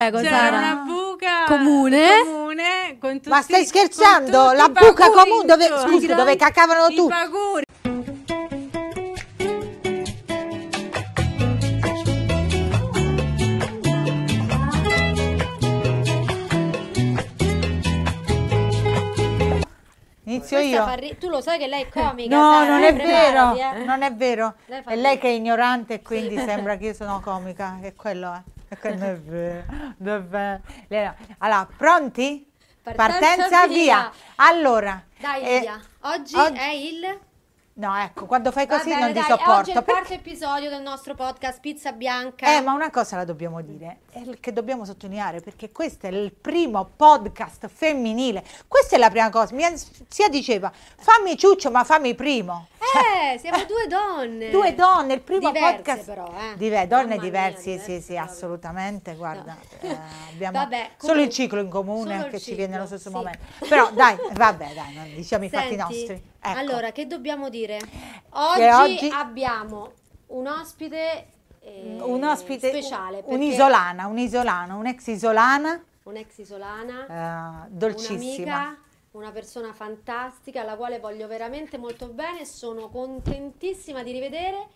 Prego, C'era Sara. una buca comune. comune con tutti, Ma stai scherzando? La buca comune dove, scusi, dove cacavano tutti. Paguri. Inizio io. ri- tu lo sai che lei è eh. comica. No, Sara, non è vero, eh. non è vero. Lei fa È lei che è ignorante e quindi sembra che io sono comica, È quello è. Eh. Ecco, Dov'è? Allora, pronti? Partenza, Partenza via. via. Allora. Dai eh, via. Oggi, oggi è il... No, ecco, quando fai così bene, non dai, ti sopporto. Oggi è il quarto perché... episodio del nostro podcast Pizza Bianca. Eh, ma una cosa la dobbiamo dire, che dobbiamo sottolineare, perché questo è il primo podcast femminile. Questa è la prima cosa. Mia zia diceva, fammi ciuccio, ma fammi primo. Cioè, eh, siamo due donne. Due donne, il primo diverse podcast. Però, eh. Diver- donne Mamma diverse, mia, sì, diverse, sì, vabbè. assolutamente, guarda. No. Eh, abbiamo vabbè, solo il ciclo in comune che ci viene nello stesso sì. momento. Però dai, vabbè, dai, non diciamo i fatti nostri. Ecco. Allora, che dobbiamo dire? Oggi, oggi... abbiamo un ospite eh, mm, un ospite speciale, un'isolana, un'isolana, un'ex isolana, un'ex isolana, uh, dolcissima una persona fantastica alla quale voglio veramente molto bene, sono contentissima di rivedere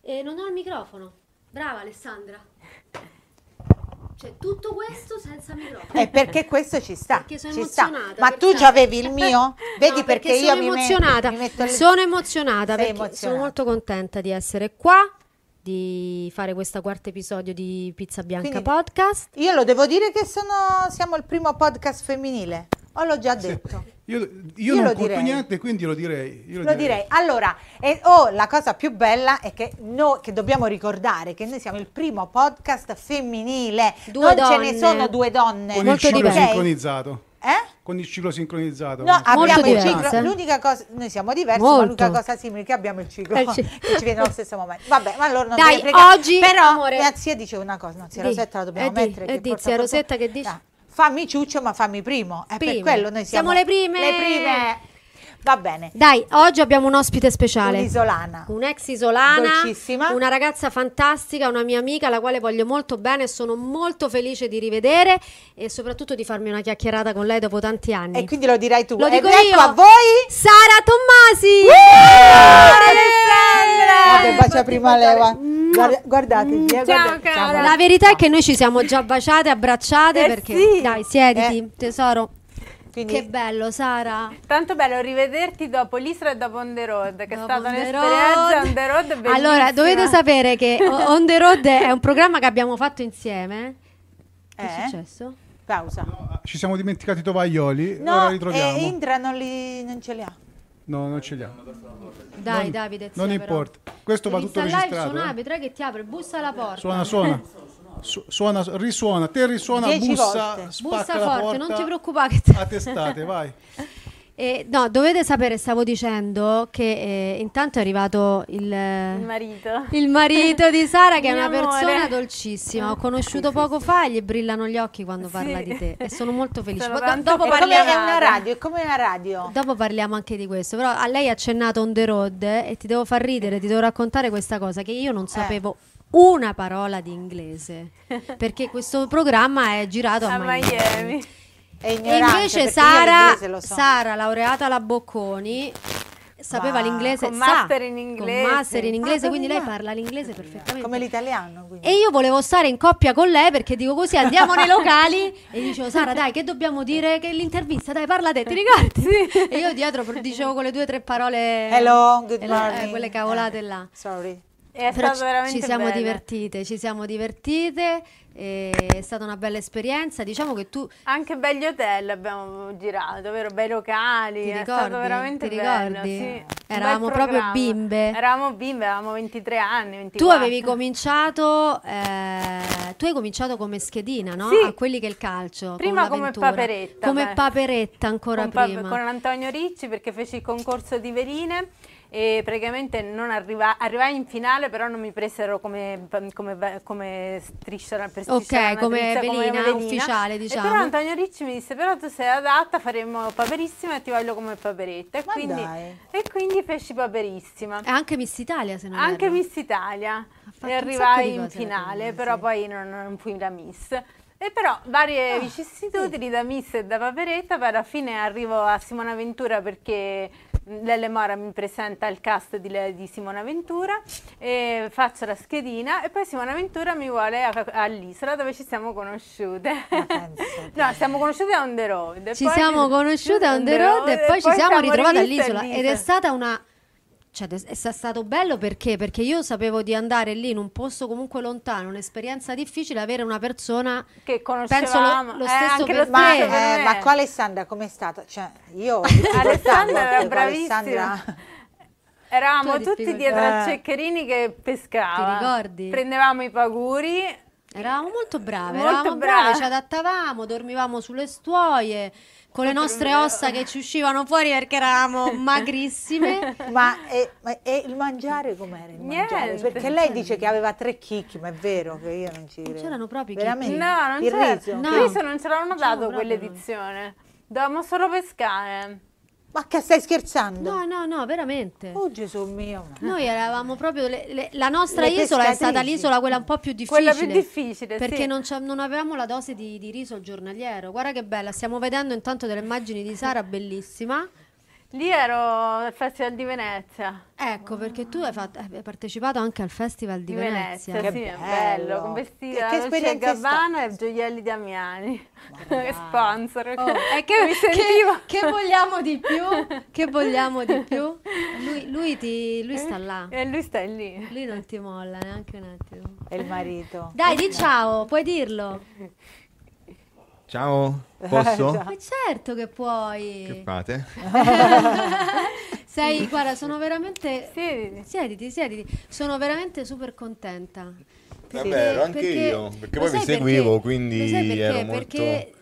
e non ho il microfono. Brava Alessandra. Cioè, tutto questo senza microfono. È eh, perché questo ci sta. Perché sono emozionata. Sta. Ma per tu già avevi il mio? Vedi no, perché, perché, io sono mi emozionata. Metto, mi metto le... Sono emozionata Sei perché emozionata. sono molto contenta di essere qua di fare questo quarto episodio di Pizza Bianca Quindi, Podcast. Io lo devo dire che sono, siamo il primo podcast femminile. O oh, l'ho già detto? Sì. Io, io, io, non conto direi. niente, quindi lo direi. Lo, lo, direi. direi. Allora, eh, oh, la cosa più bella è che, no, che, dobbiamo ricordare che noi siamo il primo podcast femminile. Due non donne. ce ne sono due donne. Con Molto il ciclo diverso. sincronizzato. Eh? Con il ciclo sincronizzato. No, abbiamo il ciclo. Eh. L'unica cosa, noi siamo diversi, Molto. ma l'unica cosa simile che abbiamo il ciclo. Eh, che ci viene allo stesso momento. Vabbè, ma allora non Dai, oggi, però, amore. la zia dice una cosa, no, zia Rosetta la dobbiamo eh, di, mettere. Eh, che zia Rosetta che dice? No fammi ciuccio ma fammi primo. È prime. per quello noi siamo, siamo le prime. Le prime. Va bene. Dai, oggi abbiamo un ospite speciale. Un'isolana. Un'ex isolana. Dolcissima. Una ragazza fantastica, una mia amica, la quale voglio molto bene sono molto felice di rivedere e soprattutto di farmi una chiacchierata con lei dopo tanti anni. E quindi lo dirai tu. Lo e dico ecco io. a voi. Sara Tommasi. Uh! Vabbè, bacia prima Leva. Guarda, mm, guardatevi, mm, Ciao, guardate- cara. La verità è che noi ci siamo già baciate, abbracciate Eh, perché sì. dai, siediti, eh. tesoro. Quindi- Che bello, Sara. Tanto bello rivederti dopo l'Isra e dopo On The Road, che è Dopo stata On un'esperienza road. On The Road bellissima. Allora, dovete sapere che o- On the Road è un programma che abbiamo fatto insieme. Che è eh? successo? Pausa. Ci siamo dimenticati i tovaglioli, ora li troviamo. e eh, Indra non, li, non ce li ha. No, non ce li ha. Dai, non, Davide, zia, Non però. importa. Questo va tutto registrato. Suona, eh? vedrai che ti apre, bussa la porta. Suona, suona. Su, suona, risuona, te risuona, Dieci bussa, volte. spacca bussa forte, non ti preoccupare. A testate, vai. Eh, no, dovete sapere, stavo dicendo che eh, intanto è arrivato il, il, marito. il marito. di Sara, che è una amore. persona dolcissima. Ho conosciuto sì, poco sì. fa gli brillano gli occhi quando sì. parla di te. E sono molto felice. Sono Poi, dopo è parliamo, è radio, è come una radio. Dopo parliamo anche di questo. Però a lei ha accennato on the road e ti devo far ridere, ti devo raccontare questa cosa che io non eh. sapevo una parola di inglese. perché questo programma è girato a, a Miami. Miami. E invece Sara, so. Sara, laureata alla Bocconi, sapeva wow. l'inglese, con sa, master in inglese, con master in inglese ah, quindi lei parla l'inglese perfettamente. Come l'italiano. Quindi. E io volevo stare in coppia con lei perché dico così andiamo nei locali e dicevo Sara dai che dobbiamo dire che l'intervista dai parla te ti ricordi? e io dietro dicevo con le due o tre parole Hello, good eh, morning. quelle cavolate eh, là. Sorry. È Però ci siamo bene. divertite, ci siamo divertite è stata una bella esperienza. Diciamo che tu. Anche belli hotel abbiamo girato, vero? Bei locali. Ti ricordi? veramente ti bello, Sì. Eravamo proprio bimbe. Eravamo bimbe, avevamo 23 anni. 24. Tu avevi cominciato. Eh, tu hai cominciato come schedina, no? Sì. A quelli che è il calcio. Prima come paperetta. Come beh. paperetta ancora con prima. Pa con Antonio Ricci perché feci il concorso di veline e praticamente arriva, arrivai in finale però non mi presero come, come, come striscia per striscia ok come velina, come velina ufficiale diciamo e però diciamo. Antonio Ricci mi disse però tu sei adatta faremo paperissima e ti voglio come paperetta e, quindi, e quindi, feci paperissima e anche Miss Italia se non anche erro. Miss Italia e arrivai in finale però poi non, non fui la Miss e però varie ah, vicissitudini sì. da Miss e da Paperetta, poi alla fine arrivo a Simona Ventura perché Lele Mora mi presenta il cast di, di Simona Ventura, e faccio la schedina e poi Simona Ventura mi vuole all'isola dove ci siamo conosciute. Ah, no, siamo conosciute a on the road. Ci siamo conosciute a on the road, e poi ci siamo ritrovate all'isola ed è stata una cioè, è stato bello perché? Perché io sapevo di andare lì in un posto comunque lontano, un'esperienza difficile, avere una persona che conoscevamo. Penso lo, lo eh, stesso eh, per lo stesso ma, eh, ma qua Alessandra com'è stata? Cioè, io Alessandra era bravissima. Alessandra... Eravamo tutti dietro eh. a Ceccherini che pescava. Ti ricordi? Prendevamo i paguri. Eravamo molto brave, molto eravamo brave. brave, ci adattavamo, dormivamo sulle stuoie con le ecco, nostre ossa che ci uscivano fuori perché eravamo magrissime. ma, e, ma e il mangiare com'era? Il mangiare? Niente. Perché lei dice che aveva tre chicchi, ma è vero che io non ci credo. c'erano proprio i chicchi. No, non il c'era. riso. No. Il riso non ce l'hanno diciamo dato quell'edizione. Dovevamo solo pescare. Ma che stai scherzando? No, no, no, veramente. Oh Gesù mio. Noi eravamo proprio, le, le, la nostra le isola è stata l'isola quella un po' più difficile. Quella più difficile, Perché sì. non, non, avevamo la dose di, di riso giornaliero. Guarda che bella, stiamo vedendo intanto delle immagini di Sara, bellissima. Lì ero al Festival di Venezia. Ecco, wow. perché tu hai, fatto, hai, partecipato anche al Festival di, Venezia. Venezia. Che sì, bello. bello. Con vestita che, che Lucia Gabbana e Gioielli Damiani. Wow. Sponsor. Oh. E che, mi sentivo. Che, che, vogliamo di più? Che vogliamo di più? Lui, lui, ti, lui sta là. E eh, lui sta lì. Lui non ti molla neanche un attimo. E il marito. Dai, di ciao, puoi dirlo. Ciao, eh, posso? Ma eh, certo che puoi. Che fate? Sei, guarda, sono veramente... Siediti. Siediti, siediti. Sono veramente super contenta. È vero, anche perché, io, perché poi mi seguivo, perché? quindi perché? ero molto... Perché,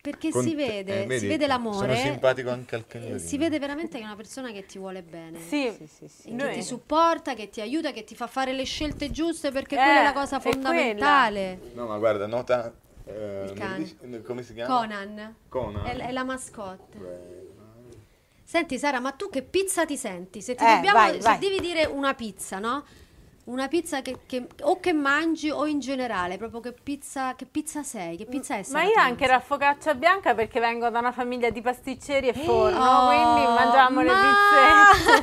perché Con... si eh, vede, eh, vedi, si vede l'amore. Sono simpatico anche al cagnolino. Si vede veramente che è una persona che ti vuole bene. Sì, sì, sì. sì. Che ti supporta, che ti aiuta, che ti fa fare le scelte giuste, perché eh, quella è la cosa fondamentale. No, ma guarda, nota eh, il cane. come si chiama? Conan. Conan. È, è la mascotte. Senti Sara, ma tu che pizza ti senti? Se ti eh, dobbiamo, vai, vai. devi dire una pizza, no? Una pizza che, che, o che mangi o in generale, proprio che pizza, che pizza sei, che pizza è Ma io anche la focaccia bianca perché vengo da una famiglia di pasticceri e eh, forno, oh, quindi mangiamo ma... le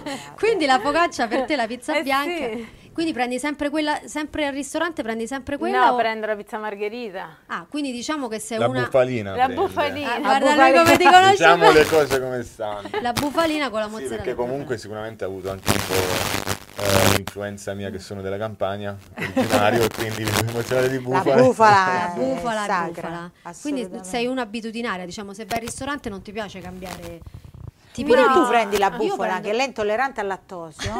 pizze. quindi la focaccia per te, la pizza eh bianca. Sì. Quindi prendi sempre quella, sempre al ristorante prendi sempre quella? No, o... prendo la pizza margherita. Ah, quindi diciamo che sei la una... Bufalina la prende. bufalina. Ah, guarda bufalina. lui come ti conosce. Diciamo le cose come stanno. La bufalina con la mozzarella. Sì, perché comunque sicuramente ha avuto anche un po' eh, l'influenza mia che sono della campagna originario, quindi l'emozionale di bufala. La bufala, eh, la bufala, sacra, bufala. Quindi sei un'abitudinaria, diciamo, se vai al ristorante non ti piace cambiare tipi no, tu prendi la ah, bufala prendo... che lei è intollerante al lattosio.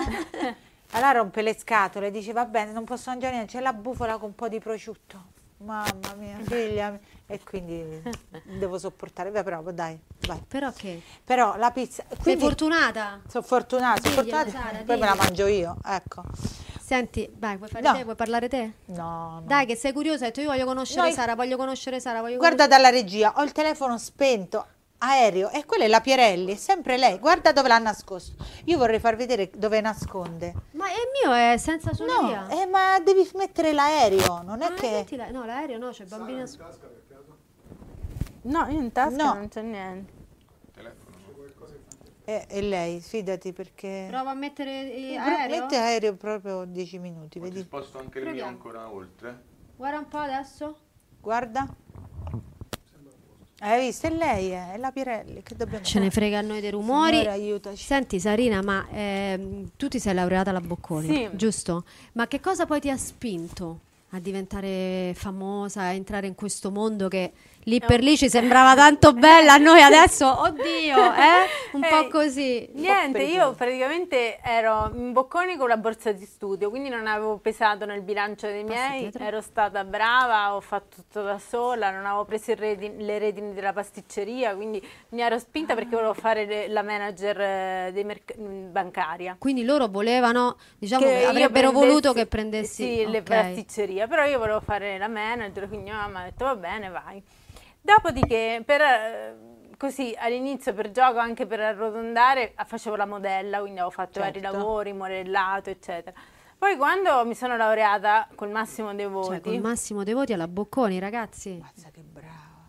allora rompe le scatole, e dice va bene, non posso mangiare niente, c'è la bufala con un po' di prosciutto mamma mia, figlia mia. E quindi devo sopportare, beh però dai, vai. Però che? Però la pizza... Sei fortunata? Sono fortunata, sono fortunata, Sara, poi me la mangio io, ecco. Senti, vai, vuoi, no. te, vuoi parlare te? No, no, Dai che sei curiosa, io voglio conoscere Noi... Sara, voglio conoscere Sara, voglio Guarda conoscere... dalla regia, ho il telefono spento, aereo e quella è la Pierelli, è sempre lei. Guarda dove l'ha nascosto. Io vorrei far vedere dove nasconde. Ma è mio è senza suoneria. No, eh, ma devi mettere l'aereo, non è ah, che mettila... No, l'aereo no, c'è bambino No, io in tasca no. non c'è niente. Telefono. E, e eh, lei, fidati perché... Prova a mettere eh, aereo? Mette aereo proprio 10 minuti, Poi vedi? sposto anche Proviamo. il mio ancora oltre. Guarda un po' adesso. Guarda. Hai visto? E lei è, eh, è la Pirelli, che dobbiamo Ce fare? ne frega a noi dei rumori. Signora, aiutaci. Senti Sarina, ma eh, tu ti sei laureata alla Bocconi, sì. giusto? Ma che cosa poi ti ha spinto a diventare famosa, a entrare in questo mondo che lì per lì ci sembrava tanto bella, a noi adesso, oddio, eh? un po' eh, così. Niente, io praticamente ero in bocconi con la borsa di studio, quindi non avevo pesato nel bilancio dei miei, ero stata brava, ho fatto tutto da sola, non avevo preso redini, le redini della pasticceria, quindi mi ero spinta ah. perché volevo ah. fare le, la manager eh, mm, bancaria. Quindi loro volevano, diciamo, che avrebbero prendessi, voluto che prendessi... Sì, okay. le pasticcerie, però io volevo fare la manager, quindi mia mamma ha detto va bene, vai. Dopodiché, per, eh, così all'inizio per gioco, anche per arrotondare, facevo la modella, quindi ho fatto certo. vari lavori, modellato, eccetera. Poi quando mi sono laureata col massimo dei voti... Cioè, col massimo dei voti alla Bocconi, ragazzi. Mazza che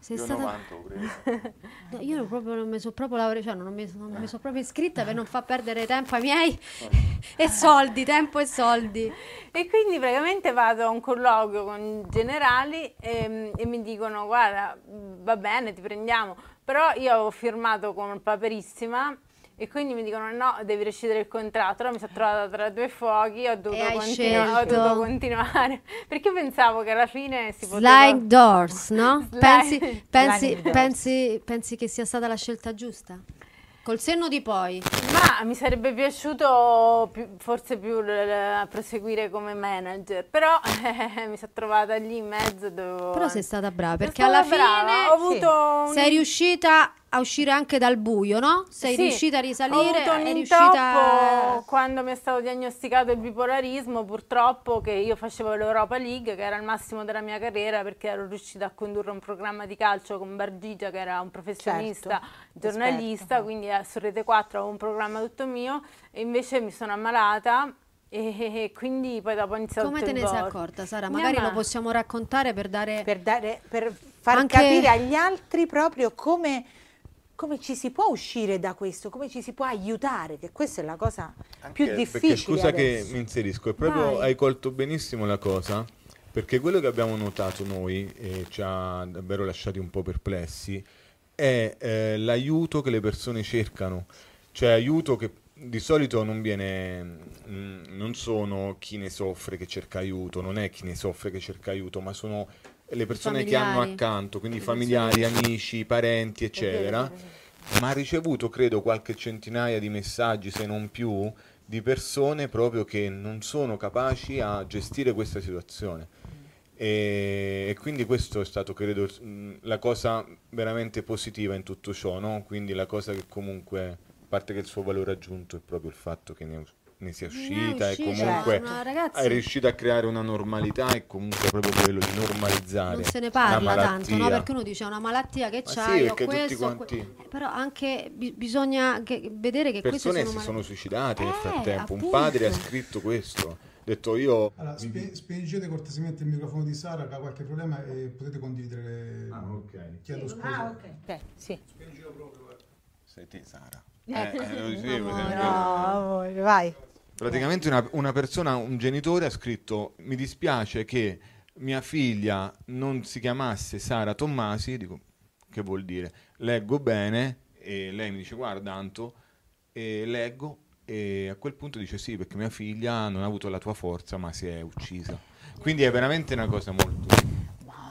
sei io stata... 90 no, io proprio non mi sono proprio laureata, cioè non mi, non mi sono proprio iscritta per non far perdere tempo ai miei e soldi, tempo e soldi. E quindi praticamente vado a un colloquio con generali e, e mi dicono guarda va bene ti prendiamo, però io ho firmato con Paperissima e quindi mi dicono no, devi rescindere il contratto, allora mi sono trovata tra due fuochi, ho dovuto, continu- ho dovuto continuare, perché io pensavo che alla fine si poteva... Slide doors, no? Slide. Pensi, pensi, pensi, pensi che sia stata la scelta giusta? Col senno di poi. Ma mi sarebbe piaciuto più, forse più l- l- proseguire come manager, però eh, mi sono trovata lì in mezzo. Dovevo... Però sei stata brava perché alla brava. fine ho avuto sì. un... sei riuscita a uscire anche dal buio, no? Sei sì, riuscita a risalire? Ho avuto riuscita... A... quando mi è stato diagnosticato il bipolarismo, purtroppo che io facevo l'Europa League, che era il massimo della mia carriera perché ero riuscita a condurre un programma di calcio con Bardigia, che era un professionista, certo, giornalista, esperto. quindi eh, su Rete 4 avevo un programma tutto mio e invece mi sono ammalata e quindi poi dopo ho iniziato Come te ne sei accorta Sara? Magari lo possiamo raccontare per dare... Per, dare, per far anche... capire agli altri proprio come come ci si può uscire da questo, come ci si può aiutare, che questa è la cosa Anche più difficile. Perché, scusa adesso. che mi inserisco, proprio Vai. hai colto benissimo la cosa, perché quello che abbiamo notato noi e ci ha davvero lasciati un po' perplessi è eh, l'aiuto che le persone cercano, cioè aiuto che di solito non viene, mh, mm, non sono chi ne soffre che cerca aiuto, non è chi ne soffre che cerca aiuto, ma sono le persone familiari. che hanno accanto, quindi familiari, amici, parenti, eccetera, ma ha ricevuto credo qualche centinaia di messaggi, se non più, di persone proprio che non sono capaci a gestire questa situazione. E, quindi questo è stato, credo, la cosa veramente positiva in tutto ciò, no? quindi la cosa che comunque, a parte che il suo valore aggiunto è proprio il fatto che ne uscito ne sia eh, uscita, e comunque certo. è riuscita a creare una normalità e comunque proprio quello di normalizzare non se ne parla tanto no? perché uno dice una malattia che Ma c'hai sì, questo, quanti... que... Eh, però anche bi- bisogna che vedere che persone sono si mal... sono suicidate eh, nel frattempo appunto. un padre ha scritto questo detto io. Allora, spe- spengete cortesemente il microfono di Sara che ha qualche problema e potete condividere. Le... Ah, ok. Chiedo sì, scusa. Ah, ok. okay sì. Spengilo proprio. Sei Sara. Eh, eh, lo dicevo, no, no, vai. Praticamente una, una persona, un genitore ha scritto mi dispiace che mia figlia non si chiamasse Sara Tommasi, dico che vuol dire? Leggo bene e lei mi dice guarda Anto, e leggo e a quel punto dice sì perché mia figlia non ha avuto la tua forza ma si è uccisa. Quindi è veramente una cosa molto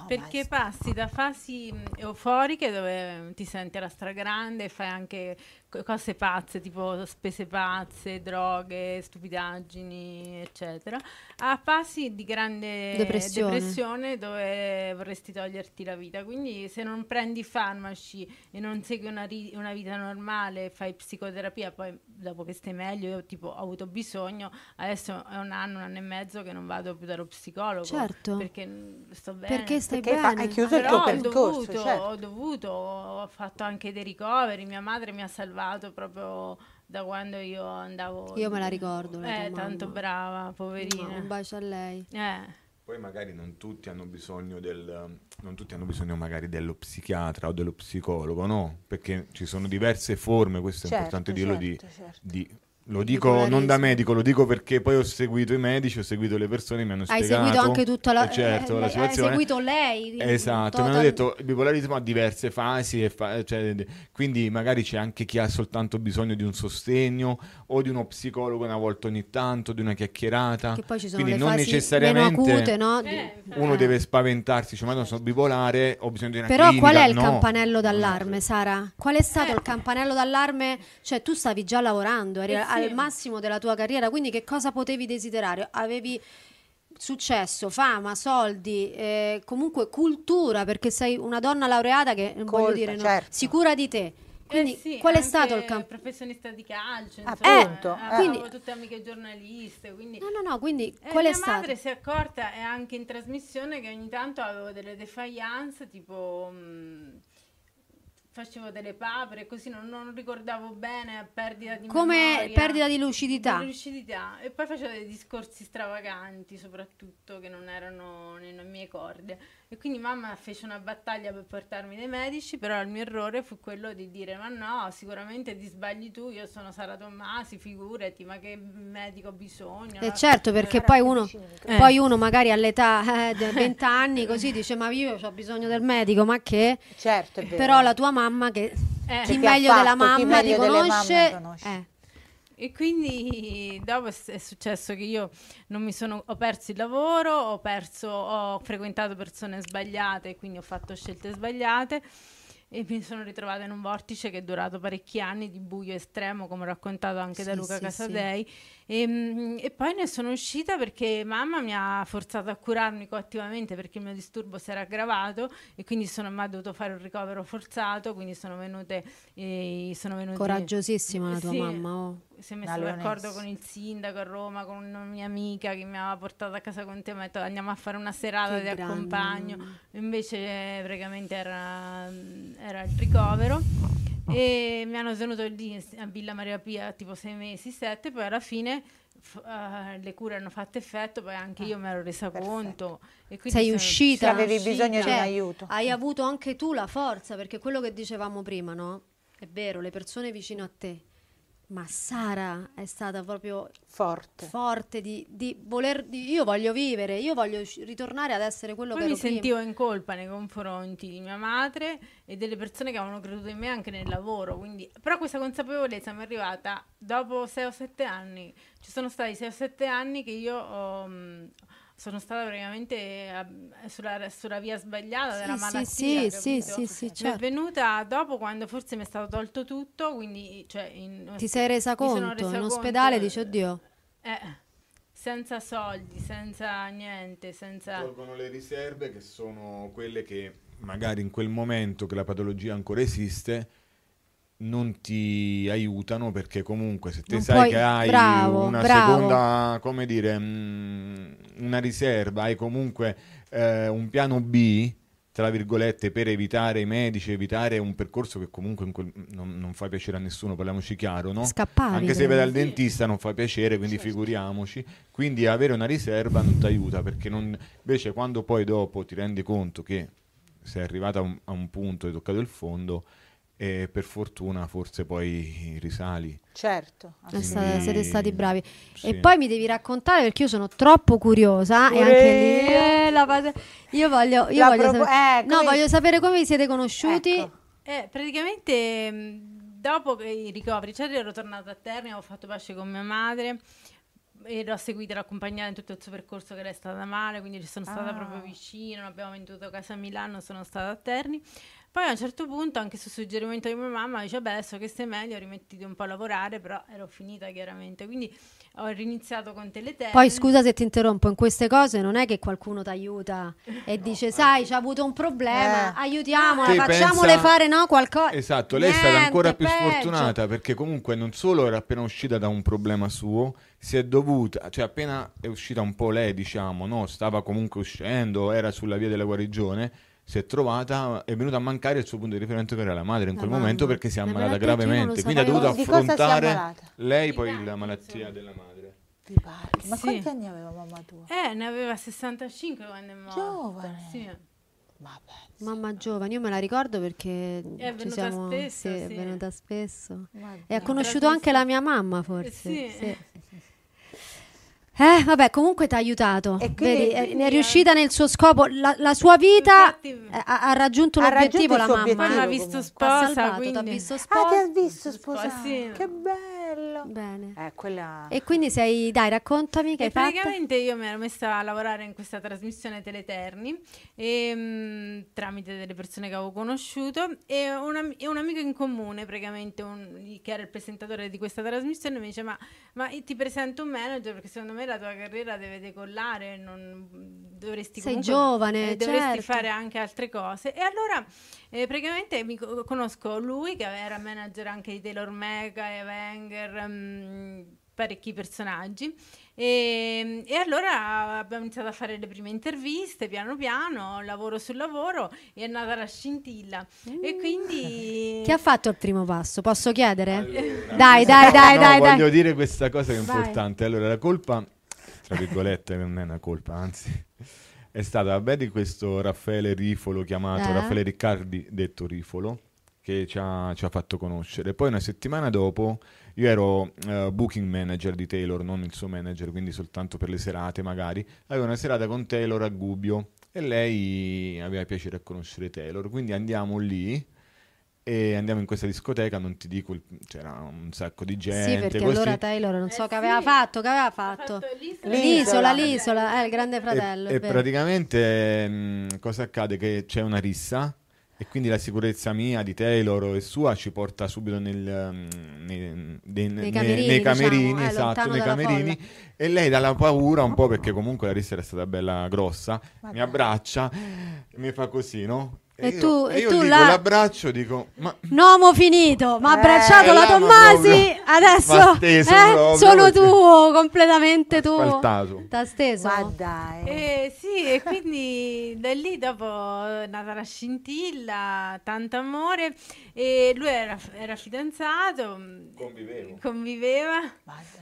perché passi da fasi euforiche dove ti senti alla stragrande, e fai anche cose pazze, tipo spese pazze, droghe, stupidaggini, eccetera, a fasi di grande depressione. depressione. dove vorresti toglierti la vita. Quindi se non prendi farmaci e non segui una, ri- una vita normale, fai psicoterapia, poi dopo che stai meglio, io tipo ho avuto bisogno, adesso è un anno, un anno e mezzo che non vado più dallo psicologo. Certo. Perché sto bene. Perché stai perché bene. Hai chiuso Però il tuo percorso, ho dovuto, certo. ho dovuto, ho fatto anche dei ricoveri, mia madre mi ha salvato conservato proprio da quando io andavo. Io me la ricordo. La eh, tanto brava, poverina. un bacio a lei. Eh. Poi magari non tutti hanno bisogno del non tutti hanno bisogno magari dello psichiatra o dello psicologo, no? Perché ci sono diverse forme, questo certo, è importante dirlo certo, certo, di, certo. di lo dico non da medico, lo dico perché poi ho seguito i medici, ho seguito le persone, mi hanno Hai spiegato. Hai seguito anche tutta la, eh, certo, eh, la eh, situazione. Hai seguito lei. Esatto, total... mi tota hanno detto che il bipolarismo ha diverse fasi, fa- eh, cioè, quindi magari c'è anche chi ha soltanto bisogno di un sostegno o di uno psicologo una volta ogni tanto, di una chiacchierata. Che poi ci sono quindi non necessariamente acute, no? eh, uno eh. deve spaventarsi, cioè ma non sono bipolare, ho bisogno di una Però clinica. qual è il no. campanello d'allarme, Sara? Qual è stato il campanello d'allarme? Cioè tu stavi già lavorando, eri... Sì al massimo della tua carriera, quindi che cosa potevi desiderare? Avevi successo, fama, soldi, eh, comunque cultura, perché sei una donna laureata che Colta, voglio dire, no, certo. sicura di te. Eh quindi, eh sì, qual è stato il campo? Professionista di calcio, ah, appunto. Insomma, ah, eh, quindi, tutte amiche giornaliste. Quindi... No, no, no. Quindi, eh, qual è stato? Mia madre si è accorta, e anche in trasmissione, che ogni tanto avevo delle defiance, tipo. Mh, mm, facevo delle papere, così non, non ricordavo bene, perdita di Come memoria, perdita di lucidità. di lucidità. E poi facevo dei discorsi stravaganti, soprattutto, che non erano nelle mie corde. E quindi mamma fece una battaglia per portarmi dai medici, però il mio errore fu quello di dire ma no, sicuramente ti sbagli tu, io sono Sara Tommasi, figurati, ma che medico ho bisogno? E eh certo, perché poi uno, eh. poi uno, magari all'età eh, di 20 anni così dice ma io ho bisogno del medico, ma che? Certo, Però la tua mamma che... Eh. Chi meglio fatto, della mamma chi meglio ti conosce? Conosce. Eh. E quindi dopo è successo che io non mi sono, ho perso il lavoro, ho, perso, ho frequentato persone sbagliate, quindi ho fatto scelte sbagliate e mi sono ritrovata in un vortice che è durato parecchi anni di buio estremo, come raccontato anche sì, da Luca sì, Casadei. Sì. E, ehm, e, poi ne sono uscita perché mamma mi ha forzato a curarmi coattivamente perché il mio disturbo si era aggravato e quindi sono, mai dovuto fare un ricovero forzato. Quindi sono venute. Eh, sono venute Coraggiosissima la tua mamma, oh si è messo d'accordo con il sindaco a Roma, con una mia amica che mi aveva portato a casa con te, mi ha detto andiamo a fare una serata, che ti grande. accompagno. Invece praticamente era, era il ricovero. Oh. E mi hanno tenuto lì a Villa Maria Pia tipo sei mesi, sette, poi alla fine F- uh, le cure hanno fatto effetto, poi anche ah, io me l'ho resa perfetto. conto. E quindi sei uscita. Se avevi uscita. bisogno cioè, di un cioè, aiuto. Hai avuto anche tu la forza, perché quello che dicevamo prima, no? È vero, le persone vicino a te ma Sara è stata proprio forte, forte di, di voler di, io voglio vivere, io voglio ritornare ad essere quello Poi che ero ero mi sentivo prima. in colpa nei confronti di mia madre e delle persone che avevano creduto in me anche nel lavoro, quindi però questa consapevolezza mi è arrivata dopo 6 o 7 anni. Ci sono stati 6 o 7 anni che io ho sono stata praticamente a, eh, sulla, sulla, via sbagliata sì, della malattia. Sì, sì, sì, sì, certo. è venuta dopo quando forse mi è stato tolto tutto, quindi... Cioè, in, Ti sei resa conto? Resa in ospedale conto, dici, oddio... Eh, eh, senza soldi, senza niente, senza... Tolgono le riserve che sono quelle che magari in quel momento che la patologia ancora esiste non ti aiutano perché comunque se te non sai puoi... che hai bravo, una bravo. seconda, come dire, mh, mm, una riserva, hai comunque eh, un piano B, tra virgolette, per evitare i medici, evitare un percorso che comunque quel, non, non, fa piacere a nessuno, parliamoci chiaro, no? Scappavi, Anche se vai al dentista non fa piacere, quindi certo. figuriamoci. Quindi avere una riserva non ti aiuta, perché non, invece quando poi dopo ti rendi conto che sei arrivato a un, a un punto e hai toccato il fondo, e per fortuna forse poi risali. Certo, Quindi, siete stati bravi. Sì. E poi mi devi raccontare perché io sono troppo curiosa Ureia. e anche lì eh, la base... io voglio, io voglio, propo... sapere... Ecco, eh, no, voglio sapere come vi siete conosciuti. Ecco. Eh, praticamente mm, dopo i ricoveri, cioè ero tornata a Terni, ho fatto pace con mia madre e l'ho seguita, l'ho accompagnata in tutto il suo percorso che lei è stata male, quindi ci sono stata ah. proprio vicino, abbiamo venduto casa a Milano, sono stata a Terni poi a un certo punto, anche su suggerimento di mia mamma, dice: Beh, adesso che stai meglio, rimettiti un po' a lavorare, però ero finita chiaramente. Quindi ho riniziato con Teletele. Poi scusa se ti interrompo, in queste cose non è che qualcuno ti aiuta e no, dice: Sai, c'ha avuto un problema, eh. aiutiamola, facciamole pensa... fare no, qualcosa. Esatto, lei Niente, è stata ancora più peggio. sfortunata perché comunque non solo era appena uscita da un problema suo, si è dovuta, cioè appena è uscita un po' lei, diciamo, no? stava comunque uscendo, era sulla via della guarigione si è trovata, è venuta a mancare il suo punto di riferimento che era la madre in la quel mamma. momento perché si è ammalata gravemente, quindi ha dovuto affrontare lei poi la malattia della madre. Ma sì. quanti anni aveva mamma tua? Eh, ne aveva 65 quando è morta. Giovane. Sì. Vabbè, sì. Mamma giovane, io me la ricordo perché è venuta siamo, spesso. Sì, è venuta spesso. Madonna. E ha conosciuto anche la mia mamma forse. sì. Eh, vabbè, comunque ti ha aiutato. E quindi, Vedi, quindi eh, è riuscita nel suo scopo. La, la sua vita eh, ha, ha, raggiunto ha l'obiettivo. Raggiunto la mamma obiettivo, l'ha visto sposa. Salvato, quindi... visto sposa. Ah, ti ha visto sposa. Sì. Che bello bello. Bene. Eh, quella... E quindi sei, dai, raccontami che e hai praticamente fatto? io mi ero messa a lavorare in questa trasmissione Teleterni e, ehm, mh, tramite delle persone che avevo conosciuto e un, am- e un amico in comune, praticamente, un, che era il presentatore di questa trasmissione, mi dice ma, ma ti presento un manager perché secondo me la tua carriera deve decollare, non, dovresti... Sei comunque, giovane, eh, Dovresti certo. fare anche altre cose. E allora... E eh, praticamente mi conosco lui che era manager anche di Taylor Mega e Wenger, mh, mm, parecchi personaggi. E, ehm, e, allora abbiamo iniziato a fare le prime interviste piano piano, lavoro sul lavoro e è nata la scintilla. Mm. E quindi. Chi ha fatto il primo passo? Posso chiedere? Allora, dai, dai, dai, no, dai, Voglio dai. dire questa cosa che è Vai. importante. Allora, la colpa, tra virgolette, non è una colpa, anzi è stata, vedi questo Raffaele Rifolo chiamato, eh. Raffaele Riccardi detto Rifolo, che ci ha, ci ha, fatto conoscere. Poi una settimana dopo io ero uh, booking manager di Taylor, non il suo manager, quindi soltanto per le serate magari. Avevo una serata con Taylor a Gubbio e lei aveva piacere a conoscere Taylor, quindi andiamo lì e andiamo in questa discoteca, non ti dico, il... c'era un sacco di gente. Sì, perché così. allora Taylor non eh so eh che sì. aveva fatto, che aveva fatto. fatto l'isola, l'isola, l'isola, l'isola. Eh, il grande fratello. E, e praticamente mh, mm, cosa accade? Che c'è una rissa e quindi la sicurezza mia, di Taylor e sua ci porta subito nel, mm, nei, nei, nei, camerini, nei diciamo, camerini diciamo, esatto, nei camerini. Folla. E lei dalla paura un po' perché comunque la rissa era stata bella grossa, Vabbè. mi abbraccia, mi fa così, no? E, io, tu, e io tu dico, la... l'abbraccio, dico: ma... Nomo finito, ma eh, abbracciato la Tommasi, adesso steso, eh, sono tuo, completamente tuo. T'ha steso. Ma dai. Eh, sì, e quindi da lì dopo è nata la scintilla, tanto amore. E lui era, era fidanzato. Convivevo. Conviveva.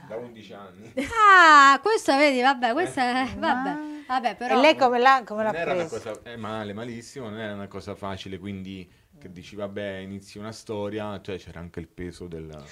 Da 11 anni. Ah, questo vedi, vabbè, questo eh. è... Vabbè. Ah. Vabbè, però... E lei mm. come l'ha, come l'ha presa? Cosa, è male, malissimo, non era una cosa facile, quindi che dici vabbè inizi una storia, cioè c'era anche il peso della...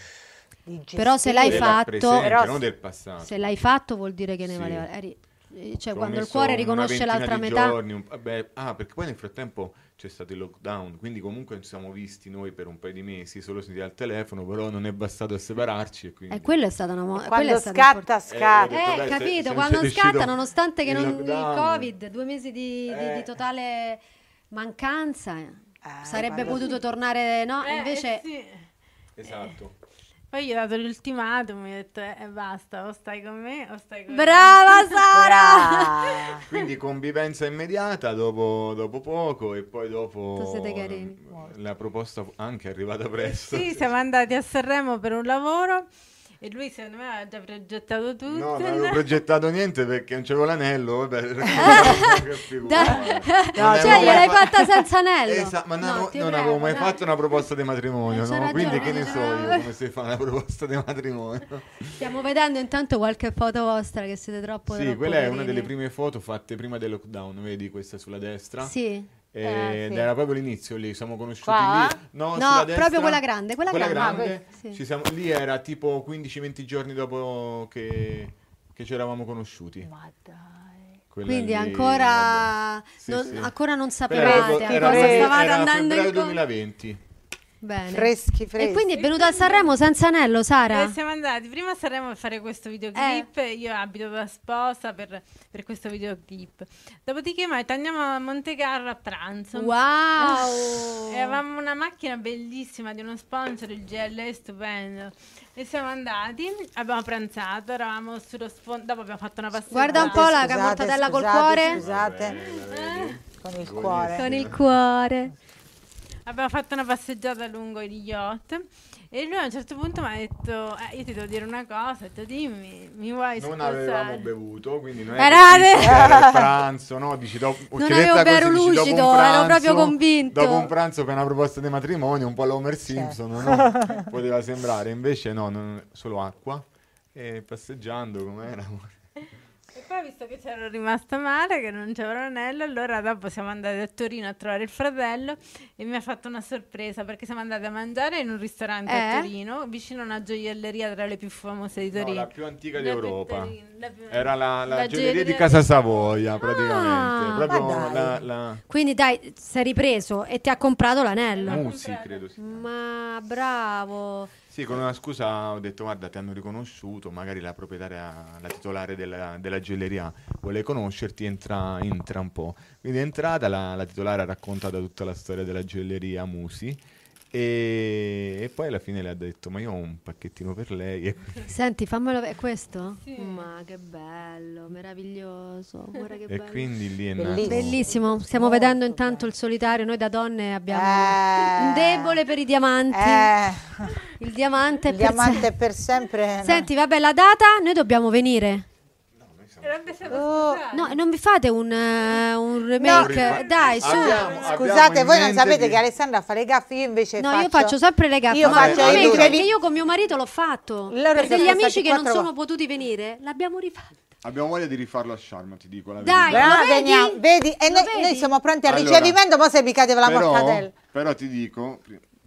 Però se l'hai fatto, presente, però, no del passato. se l'hai fatto vuol dire che ne sì. valeva. Eri eh, cioè quando il cuore riconosce l'altra metà. Giorni, un, beh, ah, perché poi nel frattempo c'è stato il lockdown, quindi comunque ci siamo visti noi per un paio di mesi, solo sentiti al telefono, però non è bastato a separarci. E, quindi... e eh, quello è stata una moda. Quando scatta, scatta. Eh, detto, eh capito, se, quando scatta, nonostante che il non il Covid, due mesi di, eh, di, di eh. totale mancanza, eh, sarebbe potuto sì. tornare, no? Invece... Sì. Esatto. Poi gli ho dato l'ultimatum, e ho detto eh, basta, o stai con me o stai con Brava me. Sara! Quindi convivenza immediata dopo, dopo, poco e poi dopo la, la proposta anche è arrivata presto. Sì, siamo andati a Sanremo per un lavoro e lui secondo me ha già progettato tutto. No, non avevo progettato niente perché non c'avevo l'anello. Vabbè, che da- no, cioè, gliel'hai fatta senza anello. Esa- ma no, non, non avevo mai fatto una proposta di matrimonio. No? Quindi che ne so io come si fa una proposta di matrimonio. Stiamo vedendo intanto qualche foto vostra che siete troppo... Sì, troppo quella è una delle prime foto fatte prima del lockdown, vedi questa sulla destra? Sì. Eh, eh, sì. Era proprio l'inizio lì, siamo conosciuti Qua? lì. No, no destra, proprio quella grande. Quella, quella grande. grande. Ah, sì. siamo, lì era tipo 15-20 giorni dopo che, che ci eravamo conosciuti. Ma dai. Quella Quindi lì, ancora, non, sì, ancora non sapevate, era, ancora cosa stavate andando in 2020. Bene. Freschi, freschi. E quindi è venuta a Sanremo senza anello, Sara? Eh, siamo andati prima a Sanremo per fare questo videoclip. Eh. Io abito da sposa per, per, questo videoclip. Dopodiché, Maita, andiamo a Montecarlo a pranzo. Wow! Eh, e avevamo una macchina bellissima di uno sponsor, il GLE, stupendo. E siamo andati, abbiamo pranzato, eravamo sullo sfondo, dopo abbiamo fatto una passata. Guarda un po' la scusate, mortadella scusate, col cuore. Scusate. Eh. Con il cuore. Con il cuore abbiamo fatto una passeggiata lungo il yacht e lui a un certo punto mi ha detto eh, io ti devo dire una cosa ho detto dimmi mi vuoi non sposare? avevamo bevuto quindi non Erate. era eh, pranzo no dici dopo non avevo vero lucido dici, pranzo, ero proprio convinto dopo un pranzo per una proposta di matrimonio un po' l'Homer certo. Simpson certo. no? poteva sembrare invece no non, solo acqua e passeggiando com'era e poi visto che c'ero rimasta male, che non c'era l'anello, allora dopo siamo andati a Torino a trovare il fratello e mi ha fatto una sorpresa perché siamo andati a mangiare in un ristorante eh? a Torino, vicino a una gioielleria tra le più famose di Torino. No, la più antica d'Europa. la più... Era la, la, la gioielleria di Casa Savoia, ah, praticamente. Ah, dai. La, Quindi dai, sei ripreso e ti ha comprato l'anello. Musi, credo. Sì. Ma bravo. Sì, con una scusa ho detto guarda ti hanno riconosciuto, magari la proprietaria, la titolare della, della gelleria vuole conoscerti, entra, entra un po'. Quindi è entrata, la, la titolare ha raccontato tutta la storia della gelleria Musi e, e, poi alla fine le ha detto: Ma io ho un pacchettino per lei. Senti, fammelo vedere. questo? Sì. Ma che bello, meraviglioso. Guarda che e bello. quindi lì è Bellissimo. nato. Bellissimo. Stiamo Molto vedendo intanto bello. il solitario. Noi da donne abbiamo eh. un debole per i diamanti. Eh. Il diamante, il per, diamante se- per sempre. Senti, vabbè, la data noi dobbiamo venire. Oh. no, non mi fate un, uh, un remake, no, dai, su. Abbiamo, Scusate, abbiamo voi non sapete che... che... Alessandra fa le gaffe, io invece No, faccio... io faccio sempre le gaffe. Io ma faccio il remake perché io con mio marito l'ho fatto. Loro per degli amici che non volte. sono potuti venire, l'abbiamo rifatto. Abbiamo voglia di rifarlo a Sharma, ti dico la Dai, verità. Dai, veniamo, vedi? E noi, noi, siamo pronti al allora, ricevimento, poi se vi cadeva la mortadella. Però ti dico,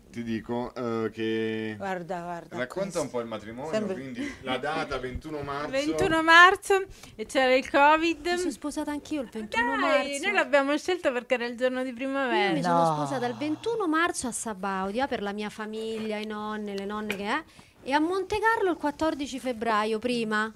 ti dico eh, che guarda, guarda, racconta questo. un po' il matrimonio Sempre. quindi la data 21 marzo 21 marzo e c'era il covid mi sono sposata anch'io il 21 Dai, marzo noi l'abbiamo scelto perché era il giorno di primavera io mi no. sono sposata il 21 marzo a Sabaudia per la mia famiglia i nonni le nonne che è e a Montecarlo il 14 febbraio prima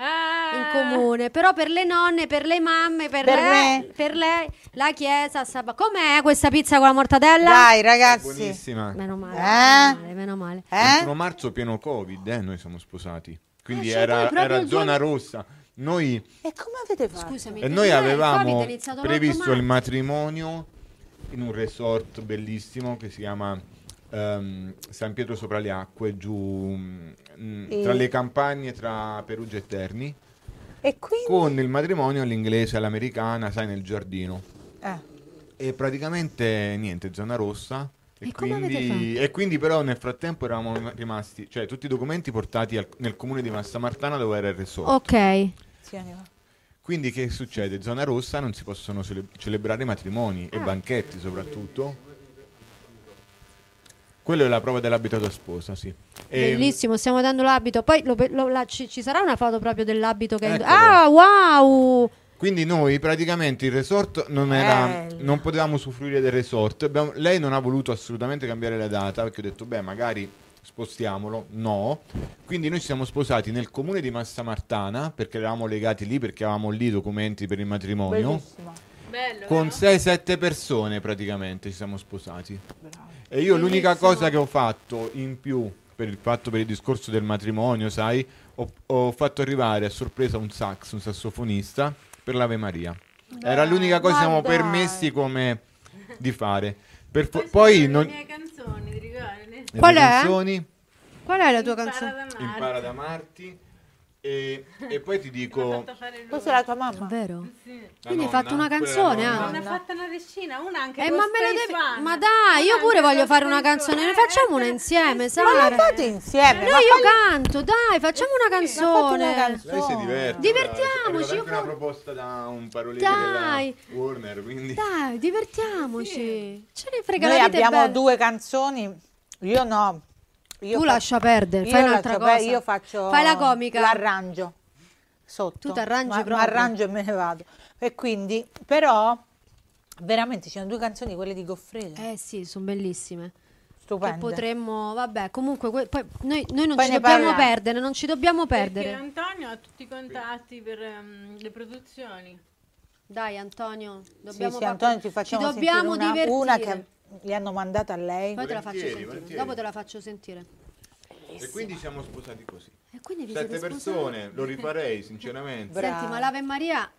Ah. in comune. Però per le nonne, per le mamme, per, per lei, me. per lei, la chiesa sabato. Com'è questa pizza con la mortadella? Dai, ragazzi. Buonissima. Meno male. Eh? Meno male, meno male. Eh? 21 marzo pieno Covid, eh, noi siamo sposati. Quindi ah, era, era zona giorno... rossa. Noi, e come avete fatto? Scusami, e noi avevamo il previsto il matrimonio in un resort bellissimo che si chiama um, San Pietro sopra le acque, giù mh, mm, mm, e... tra le campagne tra Perugia e Terni. E quindi... Con il matrimonio all'inglese e all'americana, sai, nel giardino. Ah. E praticamente niente, zona rossa. E, e, quindi, e, quindi, però nel frattempo eravamo rimasti, cioè tutti i documenti portati al, nel comune di Massa Martana dove era il resort. Ok. Quindi che succede? Zona rossa non si possono cele- celebrare matrimoni ah. e banchetti soprattutto. Quello è la prova dell'abito da sposa, sì. E ehm, Bellissimo, stiamo dando l'abito. Poi lo, lo, la, ci, ci, sarà una foto proprio dell'abito che ecco Ah, wow! Quindi noi praticamente il resort non, era, non potevamo usufruire del resort. Abbiamo, lei non ha voluto assolutamente cambiare la data perché ho detto, beh, magari spostiamolo. No. Quindi noi ci siamo sposati nel comune di Massa Martana perché eravamo legati lì perché avevamo lì documenti per il matrimonio. Bellissimo. Bello, con 6-7 persone praticamente ci siamo sposati. Bravo. E io l'unica cosa che ho fatto in più per il fatto per il discorso del matrimonio, sai, ho, ho fatto arrivare a sorpresa un sax, un sassofonista per l'Ave Maria. Beh, Era l'unica cosa che siamo permessi come di fare. Per po- poi non... le mie canzoni, ti ricordi? Qual è? Canzoni. Qual è la tua canzone? Impara ad amarti. E, e, poi ti dico questa è la tua mamma vero? Sì. quindi hai fatto una canzone anche ah. ne ha fatta una decina una anche eh, ma, devi... ma, dai io pure voglio fare una canzone ne facciamo una eh, insieme eh, Sara ma la fate insieme no io canto dai facciamo una canzone, una lei si diverte divertiamoci io una proposta da un parolino dai Warner quindi dai divertiamoci ce ne frega noi abbiamo due canzoni io no io tu lascia perdere, fai un'altra cosa. Per, io faccio fai la comica. L'arrangio sotto. Tu ti arrangi ma, arrangio e me ne vado. E quindi, però, veramente ci sono due canzoni, quelle di Goffredo. Eh sì, sono bellissime. Stupende. Che potremmo, vabbè, comunque, poi, noi, noi non poi ci dobbiamo parla. perdere, non ci dobbiamo perdere. Perché Antonio ha tutti i contatti per um, le produzioni. Dai Antonio, dobbiamo sì, sì, Antonio, ti facciamo ci dobbiamo una, divertire. Una che li hanno mandati a lei. Poi te la faccio sentire, volentieri. dopo te la faccio sentire. Bellissima. E quindi siamo sposati così. E quindi vi Sette persone, sposati? lo rifarei sinceramente. Brava. Senti, ma l'Ave Maria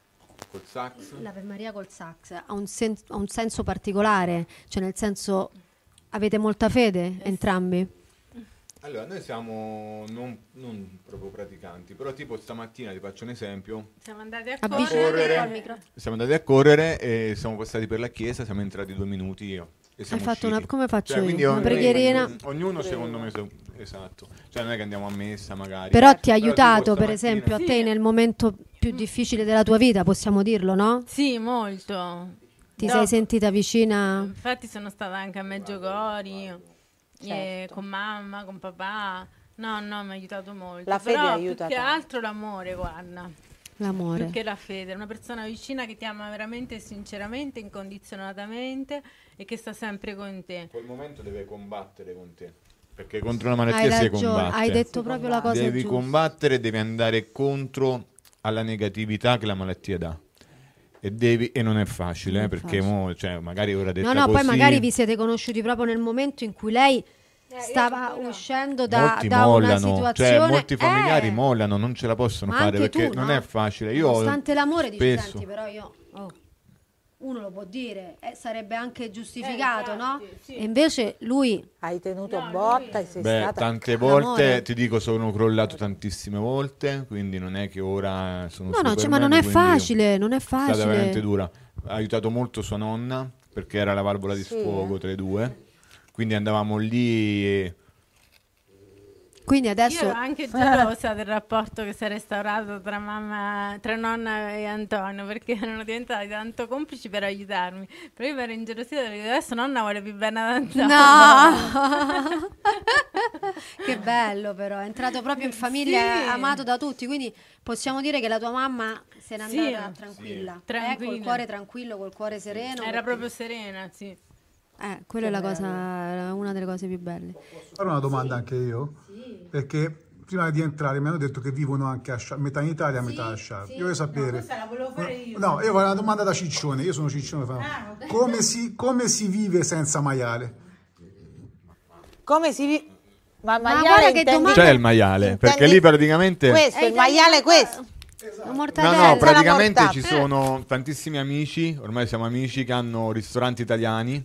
col sax? L'Ave Maria col sax ha un, sen ha un senso particolare, cioè nel senso avete molta fede entrambi? Allora, noi siamo non, non, proprio praticanti, però tipo stamattina ti faccio un esempio. Siamo andati a, a correre, siamo andati a correre e siamo passati per la chiesa, siamo entrati due minuti io. E siamo Hai fatto usciti. una, come cioè, faccio cioè, io? Una preghierina. Ognuno, secondo me esatto. Cioè non è che andiamo a messa magari. Però ti ha aiutato, per esempio, sì. a te nel momento più difficile della tua vita, possiamo dirlo, no? Sì, molto. Ti no. sei sentita vicina? Infatti sono stata anche a Meggiogori certo. con mamma, con papà. No, no, mi ha aiutato molto. La fede Però, aiuta. Più che altro l'amore, guarda. L'amore. Più che la fede, una persona vicina che ti ama veramente, sinceramente, incondizionatamente e che sta sempre con te. In quel momento deve combattere con te. Perché contro la malattia hai si ragione, combatte. Hai detto si proprio combatte. la cosa devi giusta. Devi combattere, devi andare contro alla negatività che la malattia dà. E, devi, e non è facile, non eh, perché facile. Mo, cioè, magari ora detto No, no, così... poi magari vi siete conosciuti proprio nel momento in cui lei eh, stava eh, uscendo da, da mollano, una cioè, situazione cioè, molti eh. familiari eh, mollano non ce la possono fare tu, perché no? non è facile io nonostante l'amore di tanti però io oh uno lo può dire, eh, sarebbe anche eh, giustificato, eh, infatti, no? Sì. E invece lui... Hai tenuto no, botta e sei Beh, stata... tante volte, amore. ti dico, sono crollato tantissime volte, quindi non è che ora sono... No, no, cioè, ma non è facile, non è facile. È stata veramente dura. Ha aiutato molto sua nonna, perché era la valvola di sì. sfogo tra i due, quindi andavamo lì... E quindi adesso... Io ero anche gelosa del rapporto che si è restaurato tra mamma, tra nonna e Antonio, perché erano diventati tanto complici per aiutarmi. Però io ero ingelosita perché adesso nonna vuole più bene ad Antonio. No! che bello però, è entrato proprio in famiglia, sì. amato da tutti, quindi possiamo dire che la tua mamma se n'è andata sì. tranquilla. Sì. tranquilla. Eh, col cuore tranquillo, col cuore sereno. Era perché... proprio serena, sì. Eh, quella che è la cosa, una delle cose più belle. Posso fare una domanda sì. anche io? Sì. Perché prima di entrare mi hanno detto che vivono anche a Sciar metà in Italia, sì, metà a Sciar. Sì. Io voglio sapere. No, questa la volevo fare io. No, io voglio una domanda da Ciccione, io sono Ciccione. Ah, come, si, come si vive senza maiale? Come si vive? Ma maiale Ma domanda... C'è il maiale, perché lì praticamente... Questo, il maiale è questo. Eh, esatto. No, no, praticamente ci sono tantissimi amici, ormai siamo amici, che hanno ristoranti italiani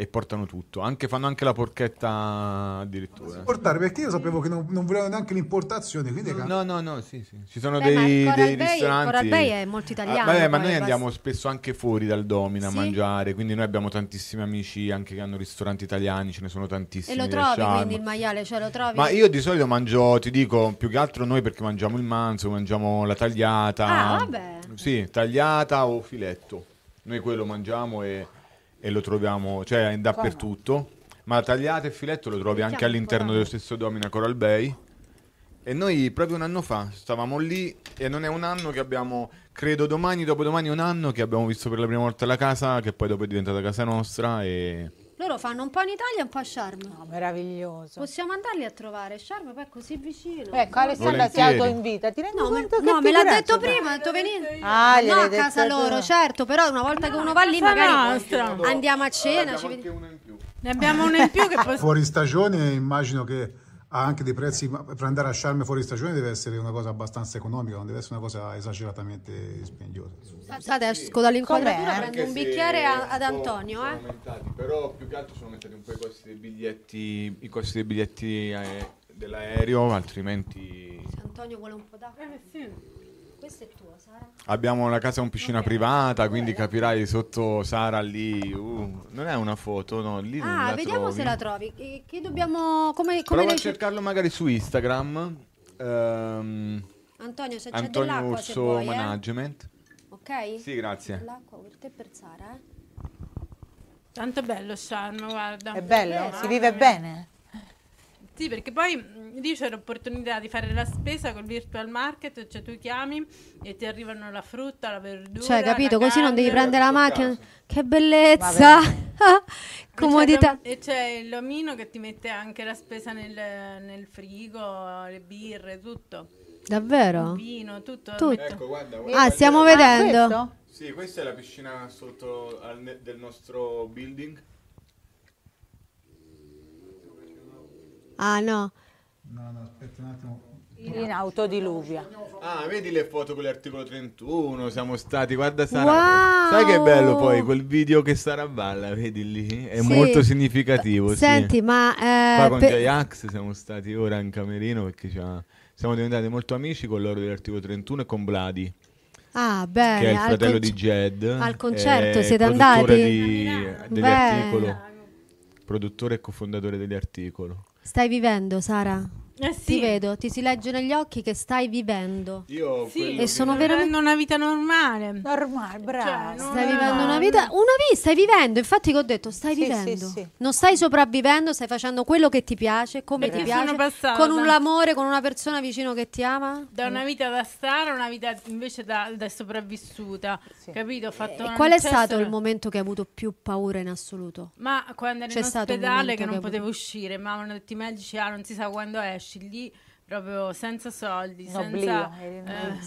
e portano tutto. Anche, fanno anche la porchetta addirittura. Portare perché io sapevo che non, non volevano neanche l'importazione. Quindi no, no, no, sì, sì. Ci sono Beh, dei, dei Bay, ristoranti. Coral Bay è molto ah, italiano. Ah, vabbè, ma noi andiamo passi. spesso anche fuori dal Domina sì. a mangiare. Quindi noi abbiamo tantissimi amici anche che hanno ristoranti italiani, ce ne sono tantissimi. E lo trovi quindi il maiale, cioè lo trovi. Ma io di solito mangio, ti dico, più che altro noi perché mangiamo il manzo, mangiamo la tagliata. Ah, vabbè. Sì, tagliata o filetto. Noi quello mangiamo e e lo troviamo cioè, dappertutto. Ma tagliate e filetto lo trovi anche all'interno dello stesso Domina Coral Bay. E noi proprio un anno fa stavamo lì e non è un anno che abbiamo, credo domani, dopodomani un anno che abbiamo visto per la prima volta la casa, che poi dopo è diventata casa nostra e... Loro fanno un po' in Italia e un po' a Sharm. No, meraviglioso. Possiamo andarli a trovare. Sharm poi è così vicino. Ecco, Alessandra si autoinvita. Ti rendi no, conto no, me l'ha detto cioè. prima, ha detto venire. Ah, no, a casa loro, tu. certo, però una volta no, che uno va lì magari nostra. andiamo a cena, allora, ci vediamo. Ne abbiamo uno in più che poi... Fuori stagione immagino che ha ah, anche dei prezzi per andare a sciarme fuori stagione deve essere una cosa abbastanza economica, non deve essere una cosa esageratamente spendiosa. Scusate, esco eh, dall'inquadratura, sì, eh. prendo un bicchiere a, ad Antonio. Eh. però più che altro sono aumentati un po' i costi dei biglietti, i costi dei biglietti eh, dell'aereo, altrimenti... Se Antonio vuole un po' d'acqua. Eh, sì. Questa è tua, Sara. Abbiamo una casa con piscina okay. privata, quindi Bella. capirai sotto Sara lì. Uh, non è una foto, no? Lì ah, vediamo trovi. se la trovi. E che dobbiamo. Come, come Prova a cercarlo magari su Instagram. Um, Antonio, se c'è Antonio dell'acqua, Urso se vuoi, eh. Management. Eh? Ok? Sì, grazie. L'acqua per te per Sara, eh. Tanto bello Sharm, guarda. È bello, eh, si vive bene. Sì, perché poi lì c'è l'opportunità di fare la spesa col virtual market, cioè tu chiami e ti arrivano la frutta, la verdura. Cioè, capito, così non devi prendere la macchina. Che bellezza! Comodità. E c'è l'omino che ti mette anche la spesa nel, nel frigo, le birre, tutto. Davvero? Il vino, tutto. tutto. Ecco, guarda, ah, guarda, ah, stiamo vedendo. Ah, Sì, questa è la piscina sotto al, del nostro building. Ah no. No, no, aspetta un attimo. In autodiluvia. Ah, vedi le foto con l'articolo 31, siamo stati, guarda Sara. Wow. Sai che bello poi quel video che Sara balla, vedi lì? È sì. molto significativo. Senti, sì. ma... Eh, Qua con per... j siamo stati ora in camerino perché siamo diventati molto amici con loro dell'articolo 31 e con Bladi. Ah, bene. Che è il fratello con... di Jed. Al concerto eh, siete andati? Di, dell'articolo. Produttore e cofondatore dell'articolo stai vivendo, Sara? Eh sì. Ti vedo, ti si legge negli occhi che stai vivendo. Io sì. e sono veramente una vita normale. Normale, bravo. Cioè, stai vivendo una vita, una vita, stai vivendo. Infatti che ho detto, stai sì, vivendo. Sì, sì. non stai sopravvivendo, stai facendo quello che ti piace, come Perché ti piace, passata. con un amore, con una persona vicino che ti ama. Da una vita da stare a una vita invece da, da sopravvissuta. Capito? Ho fatto qual è cioè, stato il momento che hai avuto più paura in assoluto? Ma quando ero C'è in ospedale che non potevo uscire, ma hanno detto i medici, ah, non si sa quando esce lasci lì proprio senza soldi, senza oblio, eh,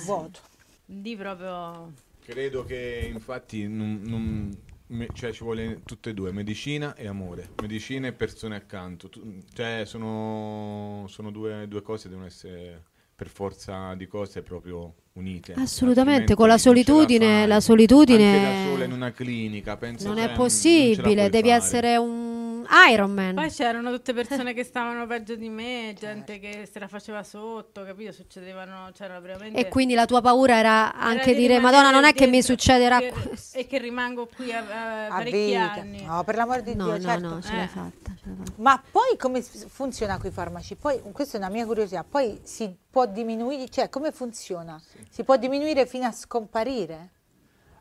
vuoto. Lì proprio... Credo che infatti non, non cioè ci vuole tutte e due, medicina e amore, medicina e persone accanto, tu, cioè sono, sono due, due, cose che devono essere per forza di cose proprio unite. Assolutamente, con la solitudine, la, la solitudine... Anche da sola in una clinica, penso... Non è possibile, devi fare. essere un Iron Man. Poi c'erano tutte persone che stavano peggio di me, gente certo. che se la faceva sotto, capito? Succedevano, c'era veramente... E quindi la tua paura era anche era di dire, Madonna, non è che mi succederà... Che, e che rimango qui a, a parecchi a anni. No, per l'amor di no, Dio, no, certo. No, ce l'hai eh. fatta, fatta. Ma poi come funziona con i farmaci? Poi, questa è una mia curiosità, poi si può diminuire, cioè come funziona? Si può diminuire fino a scomparire?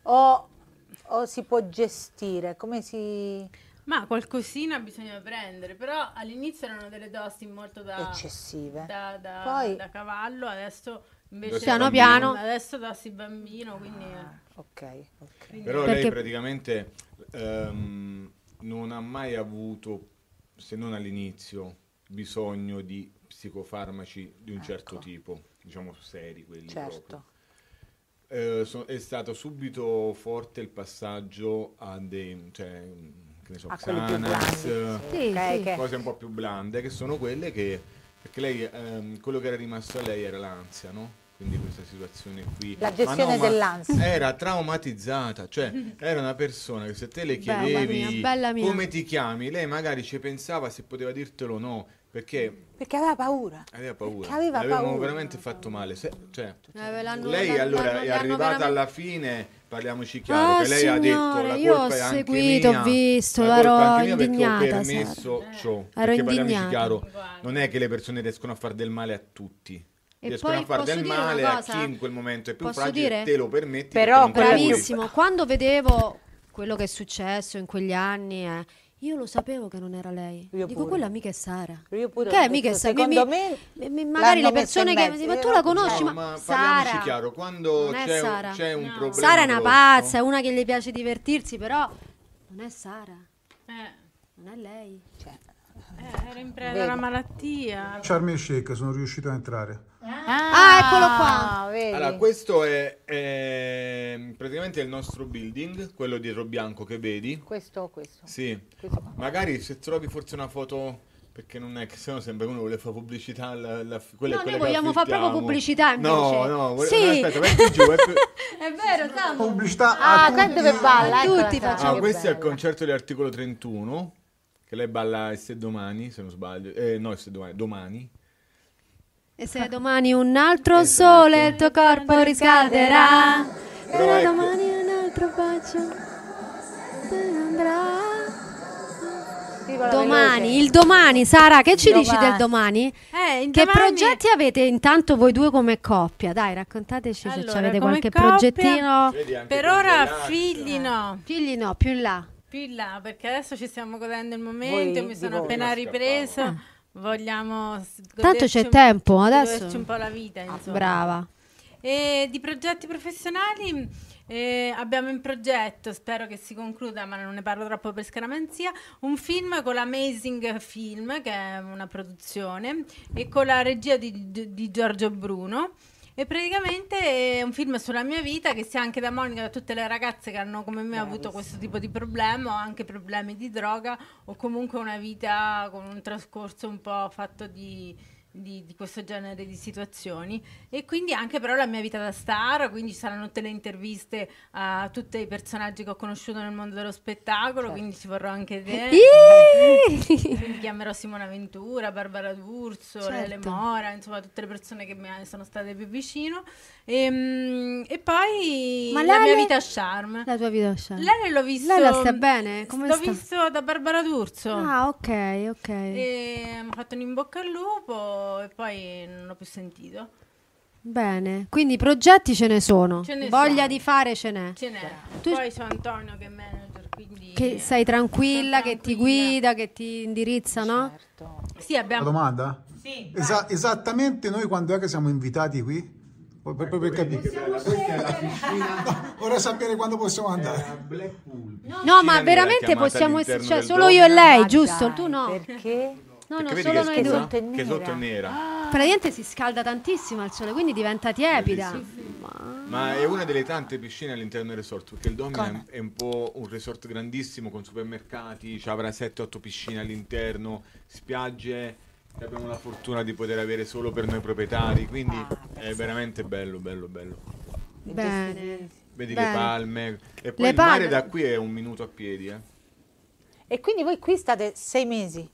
O, o si può gestire? Come si ma qualcosina bisogna prendere, però all'inizio erano delle dosi molto da, eccessive. Da, da, Poi... da cavallo, adesso invece piano piano. Adesso dosi bambino, quindi... Ah, ok, ok. Però Perché... lei praticamente ehm, non ha mai avuto, se non all'inizio, bisogno di psicofarmaci di un certo ecco. certo tipo, diciamo seri quelli certo. proprio. Eh, so, è stato subito forte il passaggio a dei... Cioè, che ne so, ah, Xanax, eh, sì, okay, sì. cose un po' più blande, che sono quelle che, perché lei, ehm, quello che era rimasto a lei era l'ansia, no? Quindi questa situazione qui. La gestione no, dell'ansia. Era traumatizzata, cioè era una persona che se te le chiedevi mia, mia. come ti chiami, lei magari ci pensava se poteva dirtelo o no, perché, perché, aveva paura. Aveva paura. Perché aveva L'avevano paura. veramente fatto male. Se, cioè, eh, lei allora è arrivata veramente... alla fine parliamoci chiaro, ah, che lei signore, ha detto la io colpa io ho seguito, mia, ho visto, la ero indignata. Ho permesso Sara. ciò, ero indignata. chiaro, non è che le persone riescono a fare del male a tutti. E riescono a fare del male a chi in quel momento è più posso fragile dire? te lo permetti. Però bravissimo, quando vedevo quello che è successo in quegli anni eh, io lo sapevo che non era lei. Io Dico, pure. quella mica è Sara. Io pure. Che è mica è Sara? Secondo mi, me, mi, magari le persone che ma tu la conosci, no, ma, ma Sara. chiaro, quando c'è un, c'è un no. problema. Sara è una pazza, è una che le piace divertirsi, però non è Sara. Eh. Non è lei. Cioè. Eh, era in preda alla malattia. Charm e Shake, sono riuscito a entrare. Ah, ah eccolo qua. Ah, vedi. Allora, questo è, è, ehm, praticamente il nostro building, quello dietro bianco che vedi. Questo, o questo. Sì. Questo Magari se trovi forse una foto perché non è che se no sembra che uno vuole fare pubblicità alla, alla, quella, no, noi vogliamo fare proprio pubblicità invece. no cioè. no vole... sì. no aspetta giù è, più... è vero Samu. pubblicità ah a tutti. dove balla a ecco tutti ah, questo è il concerto di articolo 31 che lei balla se domani, se non sbaglio, eh, no, se domani, domani. E se domani un altro esatto. sole il tuo corpo riscalderà, però ecco. domani un altro bacio ne andrà. Domani, il domani, Sara, che ci domani. dici del domani? Eh, che domani... progetti avete intanto voi due come coppia? Dai, raccontateci allora, se avete qualche coppia, progettino. Per ora figli eh. no. Figli no, più in là più in là, perché adesso ci stiamo godendo il momento, Voi mi sono appena ripresa. Mm. Vogliamo Tanto c'è tempo un, adesso. un po' la vita, ah, brava. E di progetti professionali eh, abbiamo in progetto, spero che si concluda, ma non ne parlo troppo per scaramanzia, un film con l'Amazing Film, che è una produzione, e con la regia di, di, di Giorgio Bruno. E praticamente è un film sulla mia vita che sia anche da Monica, da tutte le ragazze che hanno come me avuto questo tipo di problema o anche problemi di droga o comunque una vita con un trascorso un po' fatto di di, di, questo genere di situazioni e quindi anche però la mia vita da star, quindi ci saranno tutte le interviste a tutti i personaggi che ho conosciuto nel mondo dello spettacolo, certo. quindi ci vorrò anche te. quindi chiamerò Simona Ventura, Barbara D'Urso, certo. Lele Mora, insomma tutte le persone che mi sono state più vicino e, ehm, e poi Ma la mia vita a charm. La tua vita a charm. Lei l'ho visto. Lele sta bene? Come l'ho sta? visto da Barbara D'Urso. Ah, ok, ok. E ehm, mi ha fatto un in bocca al lupo e poi non ho più sentito. Bene, quindi progetti ce ne sono. Ce ne Voglia sono. di fare ce n'è. Ce n'è. Tu... Poi c'è Antonio che è manager, quindi che sei tranquilla, tranquilla, che ti guida, che ti indirizza, certo. no? Sì, abbiamo... Una domanda? Sì. Esa- esattamente noi quando è che siamo invitati qui? Poi, poi, ecco, poi per capire. Questa è la piscina. No, vorrei sapere quando possiamo andare. No, ma veramente possiamo essere, cioè, solo io e lei, giusto? Tu no. Perché? No, no, Perché solo noi due. Che sotto è nera. Praticamente si scalda tantissimo al sole, quindi diventa tiepida. Ma è una delle tante piscine all'interno del resort, perché il Domino è un po' un resort grandissimo con supermercati, cioè avrà 7-8 piscine all'interno, spiagge che abbiamo la fortuna di poter avere solo per noi proprietari, quindi ah, è veramente bello, bello, bello. Bene. Vedi Bene. le palme. E poi le il palme. mare da qui è un minuto a piedi. Eh. E quindi voi qui state sei mesi?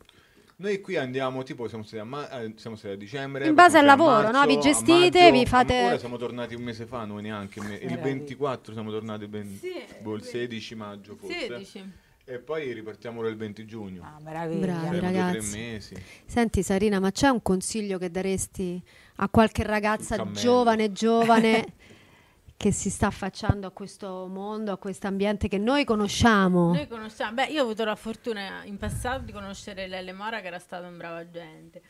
Noi qui andiamo, tipo, siamo stati a, ma- eh, siamo stati a dicembre. In base al lavoro, marzo, no? Vi gestite, maggio, vi fate. Ora siamo tornati un mese fa, noi neanche. il 24 siamo tornati ben- sì, boh, il 16 maggio forse. 16. E poi ripartiamolo il 20 giugno. Ah, meraviglia. Bravi, ragazzi. Mesi. Senti Sarina, ma c'è un consiglio che daresti a qualche ragazza giovane, giovane che si sta affacciando a questo mondo, a questo ambiente che noi conosciamo? Noi conosciamo. Beh, io ho avuto la fortuna in passato di conoscere Lele Mora che era stata un brava gente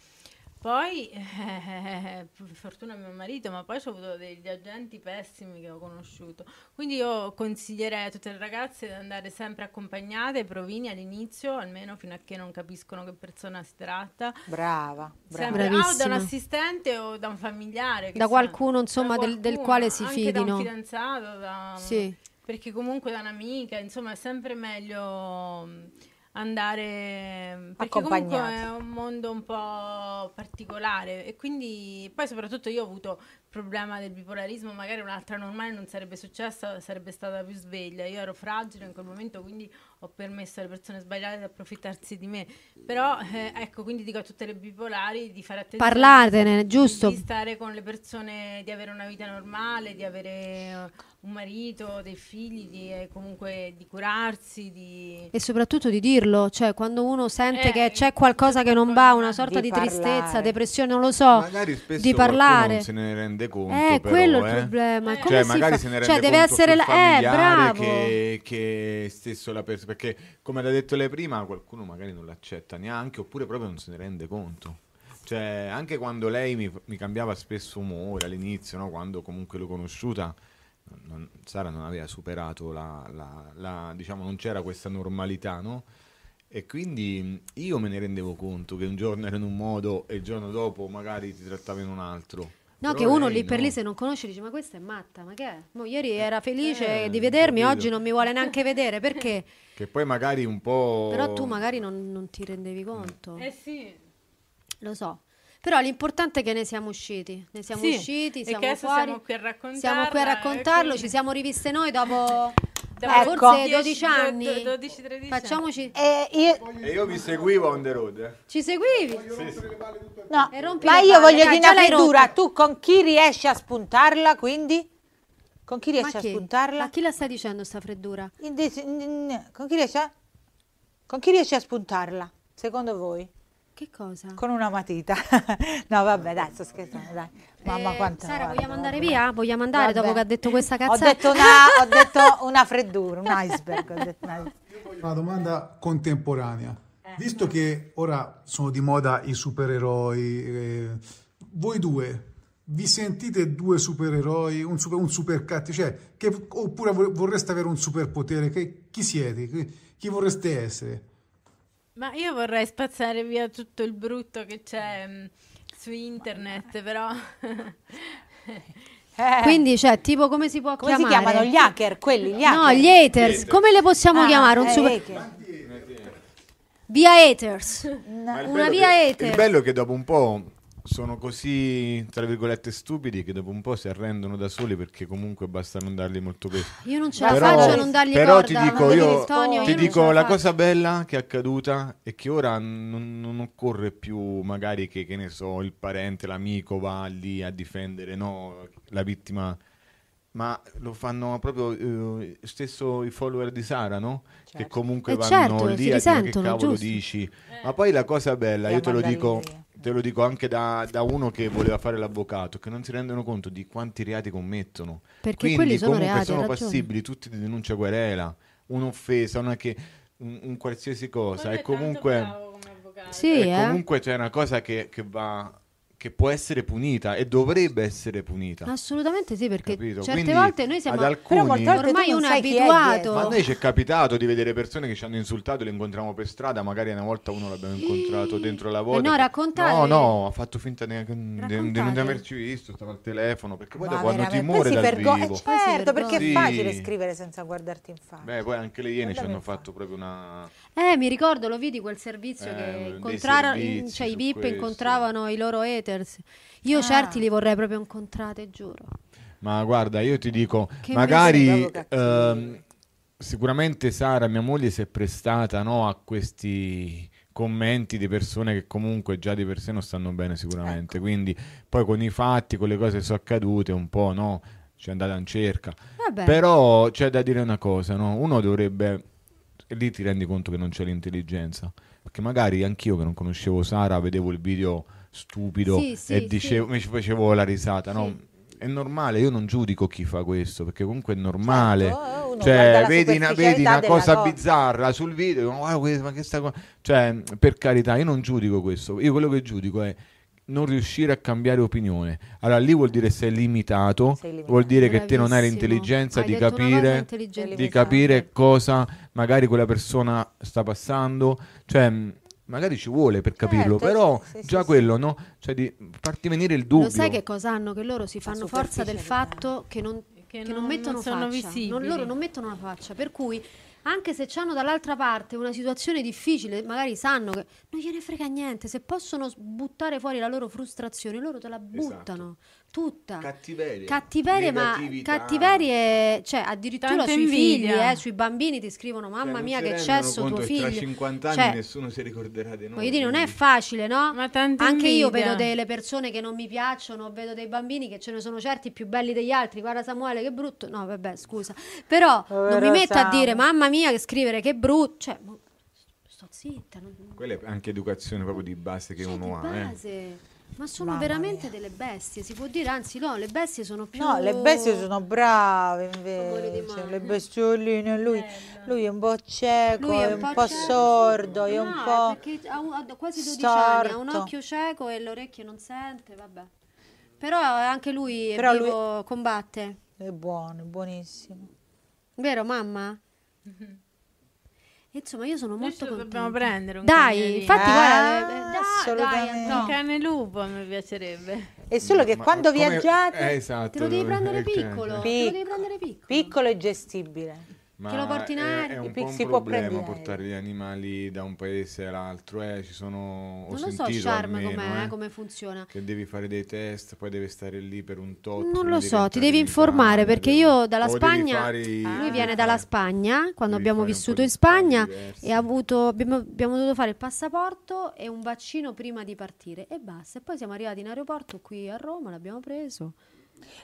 poi, eh, fortuna mio marito, ma poi ho avuto degli agenti pessimi che ho conosciuto. Quindi io consiglierei a tutte le ragazze di andare sempre accompagnate, provini all'inizio, almeno fino a che non capiscono che persona si tratta. Brava, brava. Ah, o da un assistente o da un familiare. Da qualcuno, insomma, da qualcuno, del, del, quale si fidino. da un fidanzato, da, sì. perché comunque da un'amica, insomma, è sempre meglio andare perché comunque è un mondo un po' particolare e quindi poi soprattutto io ho avuto problema del bipolarismo magari un'altra normale non sarebbe successa, sarebbe stata più sveglia. Io ero fragile in quel momento, quindi ho permesso alle persone sbagliate di approfittarsi di me. Però eh, ecco, quindi dico a tutte le bipolari di fare attenzione. Parlatene, giusto. Di stare con le persone, di avere una vita normale, di avere eh, un marito, dei figli, di, eh, comunque di curarsi. Di... E soprattutto di dirlo, cioè quando uno sente eh, che c'è qualcosa che non certo. va, una sorta di, di tristezza, depressione, non lo so, di parlare. se ne rende rende conto. Eh, però, quello è il eh. problema. Eh. Cioè, magari fa? se ne cioè, rende cioè, deve essere la... eh, bravo. Che, che stesso la persona. Perché, come ha detto lei prima, qualcuno magari non l'accetta neanche, oppure proprio non se ne rende conto. Cioè, anche quando lei mi, mi cambiava spesso umore all'inizio, no? quando comunque l'ho conosciuta. Non, Sara non aveva superato la, la, la, diciamo non c'era questa normalità no? e quindi io me ne rendevo conto che un giorno era in un modo e il giorno dopo magari ti trattava in un altro No, Però che uno lì no. per lì se non conosce dice ma questa è matta, ma che è? Mo, ieri eh, era felice eh, di vedermi, capito. oggi non mi vuole neanche vedere, perché? Che poi magari un po'... Però tu magari non, non ti rendevi mm. conto. Eh sì. Lo so, però l'importante è che ne siamo usciti, ne siamo sì, usciti, siamo fuori, siamo qui a raccontarlo, qui a raccontarlo quindi... ci siamo riviste noi dopo Ecco. Forse 12 anni. 12, 13 Facciamoci. E io... e io vi seguivo on the road. eh. Ci seguivi? Sì, sì. No, ma io voglio dai, dire una l'hai tu con chi riesci a spuntarla quindi? Con chi riesci Ma a spuntarla? Ma chi la sta dicendo sta freddura? In dis- in- in- Con chi riesci a... Con chi riesci a spuntarla, secondo voi? Che cosa? Con una matita. no, vabbè, dai, sto scherzando, dai. Mamma eh, quanta Sara, vogliamo andare via? Vogliamo andare Vabbè. dopo che ha detto questa cazzata? Ho detto una, ho detto una freddura, un iceberg. Ho detto una... una domanda contemporanea. Visto che ora sono di moda i supereroi, eh, voi due vi sentite due supereroi, un super, un super cattivo, cioè, che, oppure vorreste avere un superpotere? Che, chi siete? Che, chi vorreste essere? Ma io vorrei spazzare via tutto il brutto che c'è mm, su internet, però. Eh. Quindi, cioè, tipo come si può come chiamare? Come si chiamano gli hacker? Quelli, gli hacker. No, gli haters. Hater. Come le possiamo ah, chiamare? Un eh, super... Via haters. No. Una via che, haters. Il bello è che dopo un po' sono così, tra virgolette, stupidi che dopo un po' si arrendono da soli perché comunque basta non dargli molto peso. Ah, io non ce la però, faccio a non dargli però corda, ti dico, io, Antonio, ti io dico la, la cosa bella che è accaduta è che ora non, non occorre più magari che, che ne so, il parente, l'amico va lì a difendere, no, la vittima ma lo fanno proprio eh, stesso i follower di Sara, no? Certo. Che comunque eh vanno certo, lì a dire che cavolo giusto. dici. Eh. Ma poi la cosa bella, io te lo dico, te lo dico anche da, da, uno che voleva fare l'avvocato, che non si rendono conto di quanti reati commettono. Perché Quindi quelli sono reati, sono passibili tutti di denuncia querela, un'offesa, una che, un, un qualsiasi cosa. Quello e comunque... Sì, eh? comunque c'è una cosa che, che va che può essere punita e dovrebbe essere punita. Assolutamente sì, perché Capito? certe Quindi volte noi siamo ad alcuni, ormai uno abituato. Ma a noi ci è capitato di vedere persone che ci hanno insultato, le incontriamo per strada, magari una volta uno l'abbiamo incontrato dentro la volta. Eh no, raccontate. No, no, ha fatto finta di non averci visto, stava al telefono, perché poi Ma dopo hanno timore dal vergo- vivo. Eh, certo, perché è facile scrivere senza guardarti in faccia. Beh, poi anche le Iene ci hanno fatto proprio una eh, mi ricordo, lo vidi quel servizio eh, che incontrarono, in, cioè i VIP questo. incontravano i loro haters. Io ah. certi li vorrei proprio incontrate, giuro. Ma guarda, io ti dico, che magari ehm, sicuramente Sara, mia moglie, si è prestata no, a questi commenti di persone che comunque già di per sé non stanno bene sicuramente, ecco. quindi poi con i fatti, con le cose che sono accadute un po', no? Ci è andata in cerca. Vabbè. Però c'è da dire una cosa, no? Uno dovrebbe e lì ti rendi conto che non c'è l'intelligenza. Perché magari anch'io che non conoscevo Sara vedevo il video stupido sì, sì, e dicevo, sì. mi facevo la risata, no? È normale, io non giudico chi fa questo perché comunque è normale. Certo, eh, cioè, vedi una, vedi una cosa, cosa bizzarra sul video, ma, ma che sta cosa? Cioè, per carità, io non giudico questo. Io quello che giudico è non riuscire a cambiare opinione. Allora lì vuol dire sei limitato, sei limitato. vuol dire Bravissimo. che te non hai l'intelligenza hai di, capire, di capire esatto. cosa magari quella persona sta passando, cioè magari ci vuole per capirlo, certo, però sì, già sì, quello, sì. no? Cioè di farti venire il dubbio. Lo sai che cosa hanno? Che loro si fanno forza del fatto che non, che che non, non mettono non faccia, non, loro non mettono la faccia, per cui anche se hanno dall'altra parte una situazione difficile, magari sanno che non gliene frega niente, se possono buttare fuori la loro frustrazione, loro te la esatto. buttano. Esatto tutta cattiveria, cattiverie ma cattiverie cioè addirittura Tanta sui invidia. figli eh, sui bambini ti scrivono mamma cioè, mia che cesso tuo figlio tra 50 anni cioè, nessuno si ricorderà di noi voglio dire non è facile no? anche invidia. io vedo delle persone che non mi piacciono vedo dei bambini che ce ne sono certi più belli degli altri guarda Samuele che brutto no vabbè scusa però Povero non mi metto Sam. a dire mamma mia che scrivere che brutto cioè sto zitta non... quella è anche educazione proprio di base che cioè, uno ha eh. base. Eh. Ma sono Mamma veramente mia. delle bestie, si può dire, anzi no, le bestie sono più... No, le bestie sono brave invece, le bestioline, lui, lui, è un po' cieco, lui è un, un po', cieco, sordo, no, è un ah, po'... perché ha, ha quasi 12 storto. anni, ha un occhio cieco e l'orecchio non sente, vabbè. Però anche lui, Però vivo, lui combatte. È buono, è buonissimo. Vero mamma? Mhm. Insomma, io sono molto contenta. dobbiamo prendere un Dai, cagnolino. infatti, eh, guarda, ah, assolutamente. Dai, un cane lupo mi piacerebbe. È solo che Ma quando come... viaggiate eh, esatto, te lo devi prendere piccolo, piccolo. Te lo devi prendere piccolo. Piccolo e gestibile. Ma che lo porti in aereo? È, è un po' un problema portare gli animali da un paese all'altro, eh? Ci sono, ho non lo so, Sharma, almeno, eh, eh? come funziona. Che devi fare dei test, poi devi stare lì per un tot. Non lo so, ti devi informare fare, perché io dalla Spagna, fare, lui viene dalla Spagna, quando abbiamo vissuto in Spagna, e avuto, abbiamo, abbiamo, dovuto fare il passaporto e un vaccino prima di partire e basta. E poi siamo arrivati in aeroporto qui a Roma, l'abbiamo preso.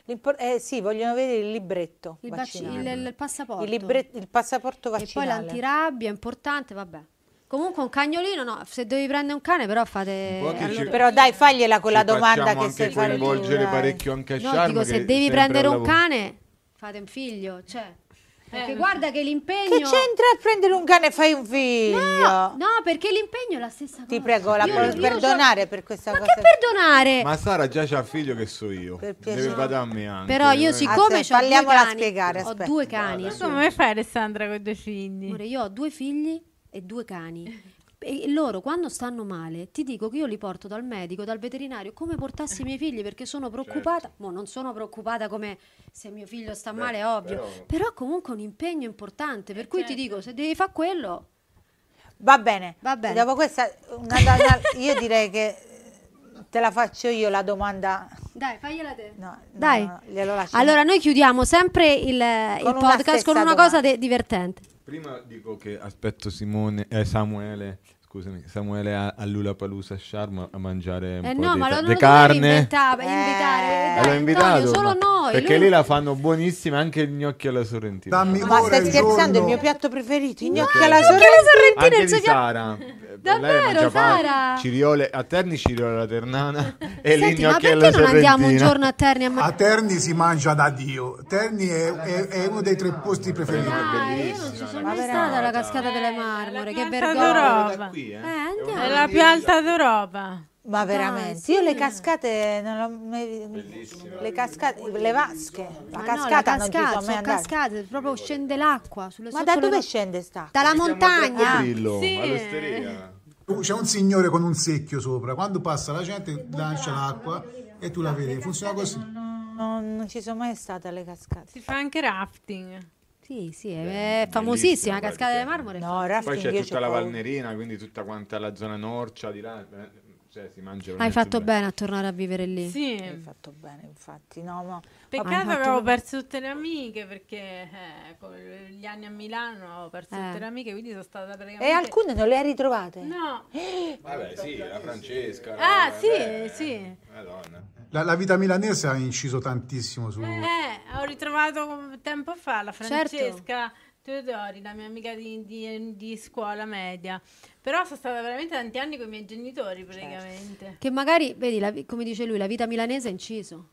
Eh, sì, vogliono avere il libretto il, il, il passaporto. Il, il, passaporto vaccinale. E poi l'antirabbia è importante, vabbè. Comunque un cagnolino, no, se devi prendere un cane però fate... Allora... Però dai, fagliela con la domanda che se fai... coinvolgere parecchio anche a No, dico, se devi prendere un cane, fate un figlio, cioè... Perché eh, guarda che l'impegno... Che c'entra a prendere un cane e fai un figlio? No, no perché l'impegno è la stessa cosa. Ti prego, la puoi perdonare per questa ma cosa. Ma che perdonare? Ma Sara già c'ha un figlio che so io. Deve badarmi anche. Però io eh. siccome ah, ho due cani, spiegare, ho due cani. Insomma, come fai Alessandra con due figli? Amore, io ho due figli e due cani. E loro quando stanno male, ti dico che io li porto dal medico, dal veterinario, come portassi i miei figli perché sono preoccupata. Certo. Mo, non sono preoccupata come se mio figlio sta Beh, male, è ovvio, però... però... comunque è un impegno importante, eh, per eh, cui certo. ti dico, se devi fare quello... Va bene, va bene. Dopo questa, una, una, io direi che Te la faccio io la domanda. Dai, fagliela te. No, Dai. No, no, allora, noi chiudiamo sempre il, il podcast con una domanda. cosa de- divertente. Prima dico che aspetto Simone, eh, Samuele scusami, Samuele all'Ulapalusa Sharm a mangiare un eh no, ma lo, carne. eh, eh, l'ho invitato, Antonio, solo noi. Perché lui... lì la fanno buonissima anche il gnocchi alla sorrentina. Dammi ma stai scherzando, è il mio piatto preferito, il gnocchi no, alla sorrentina. Anche di Sara. Eh, Davvero, Sara? Ciriole a Terni, Ciriole alla Ternana e Senti, lì gnocchi alla sorrentina. Ma perché non andiamo un giorno a Terni a mangiare? A Terni si mangia da Dio. Terni è, è, è uno dei tre posti preferiti. Ah, io non ci sono mai stata alla cascata delle Marmore, che vergogna. Qui, qui, eh? eh andiamo. È la più alta d'Europa. Ma veramente, ah, sì. io le cascate non ho mai le cascate, le vasche, la cascata, no, la cascata non sono cascate, proprio scende l'acqua Ma da dove scende sta? Dalla montagna. Ah, sì. C'è un signore con un secchio sopra, quando passa la gente lancia l'acqua e tu la vedi, funziona così. Non, non ci sono mai state le cascate. Si fa anche rafting. Sì, sì, è Beh, famosissima, la Cascata di Marmore. No, poi c'è tutta la Valnerina, quindi tutta quanta la zona norcia di là. Eh. Cioè, si mangia Hai fatto bene. bene a tornare a vivere lì. Sì. Hai fatto bene, infatti. No, no. Peccato che avevo perso tutte le amiche perché eh, con gli anni a Milano ho perso eh. tutte le amiche, quindi sono stata praticamente... E alcune non le hai ritrovate? No. Vabbè, sì, la Francesca. Ah, la... sì, Beh, sì. Madonna. La, la, vita milanese ha inciso tantissimo su... Eh, eh ho ritrovato tempo fa la certo. Francesca certo. Teodori, la mia amica di, di, di scuola media. Però sono stata veramente tanti anni con i miei genitori certo. praticamente. Certo. Che magari, vedi, la, come dice lui, la vita milanese è inciso.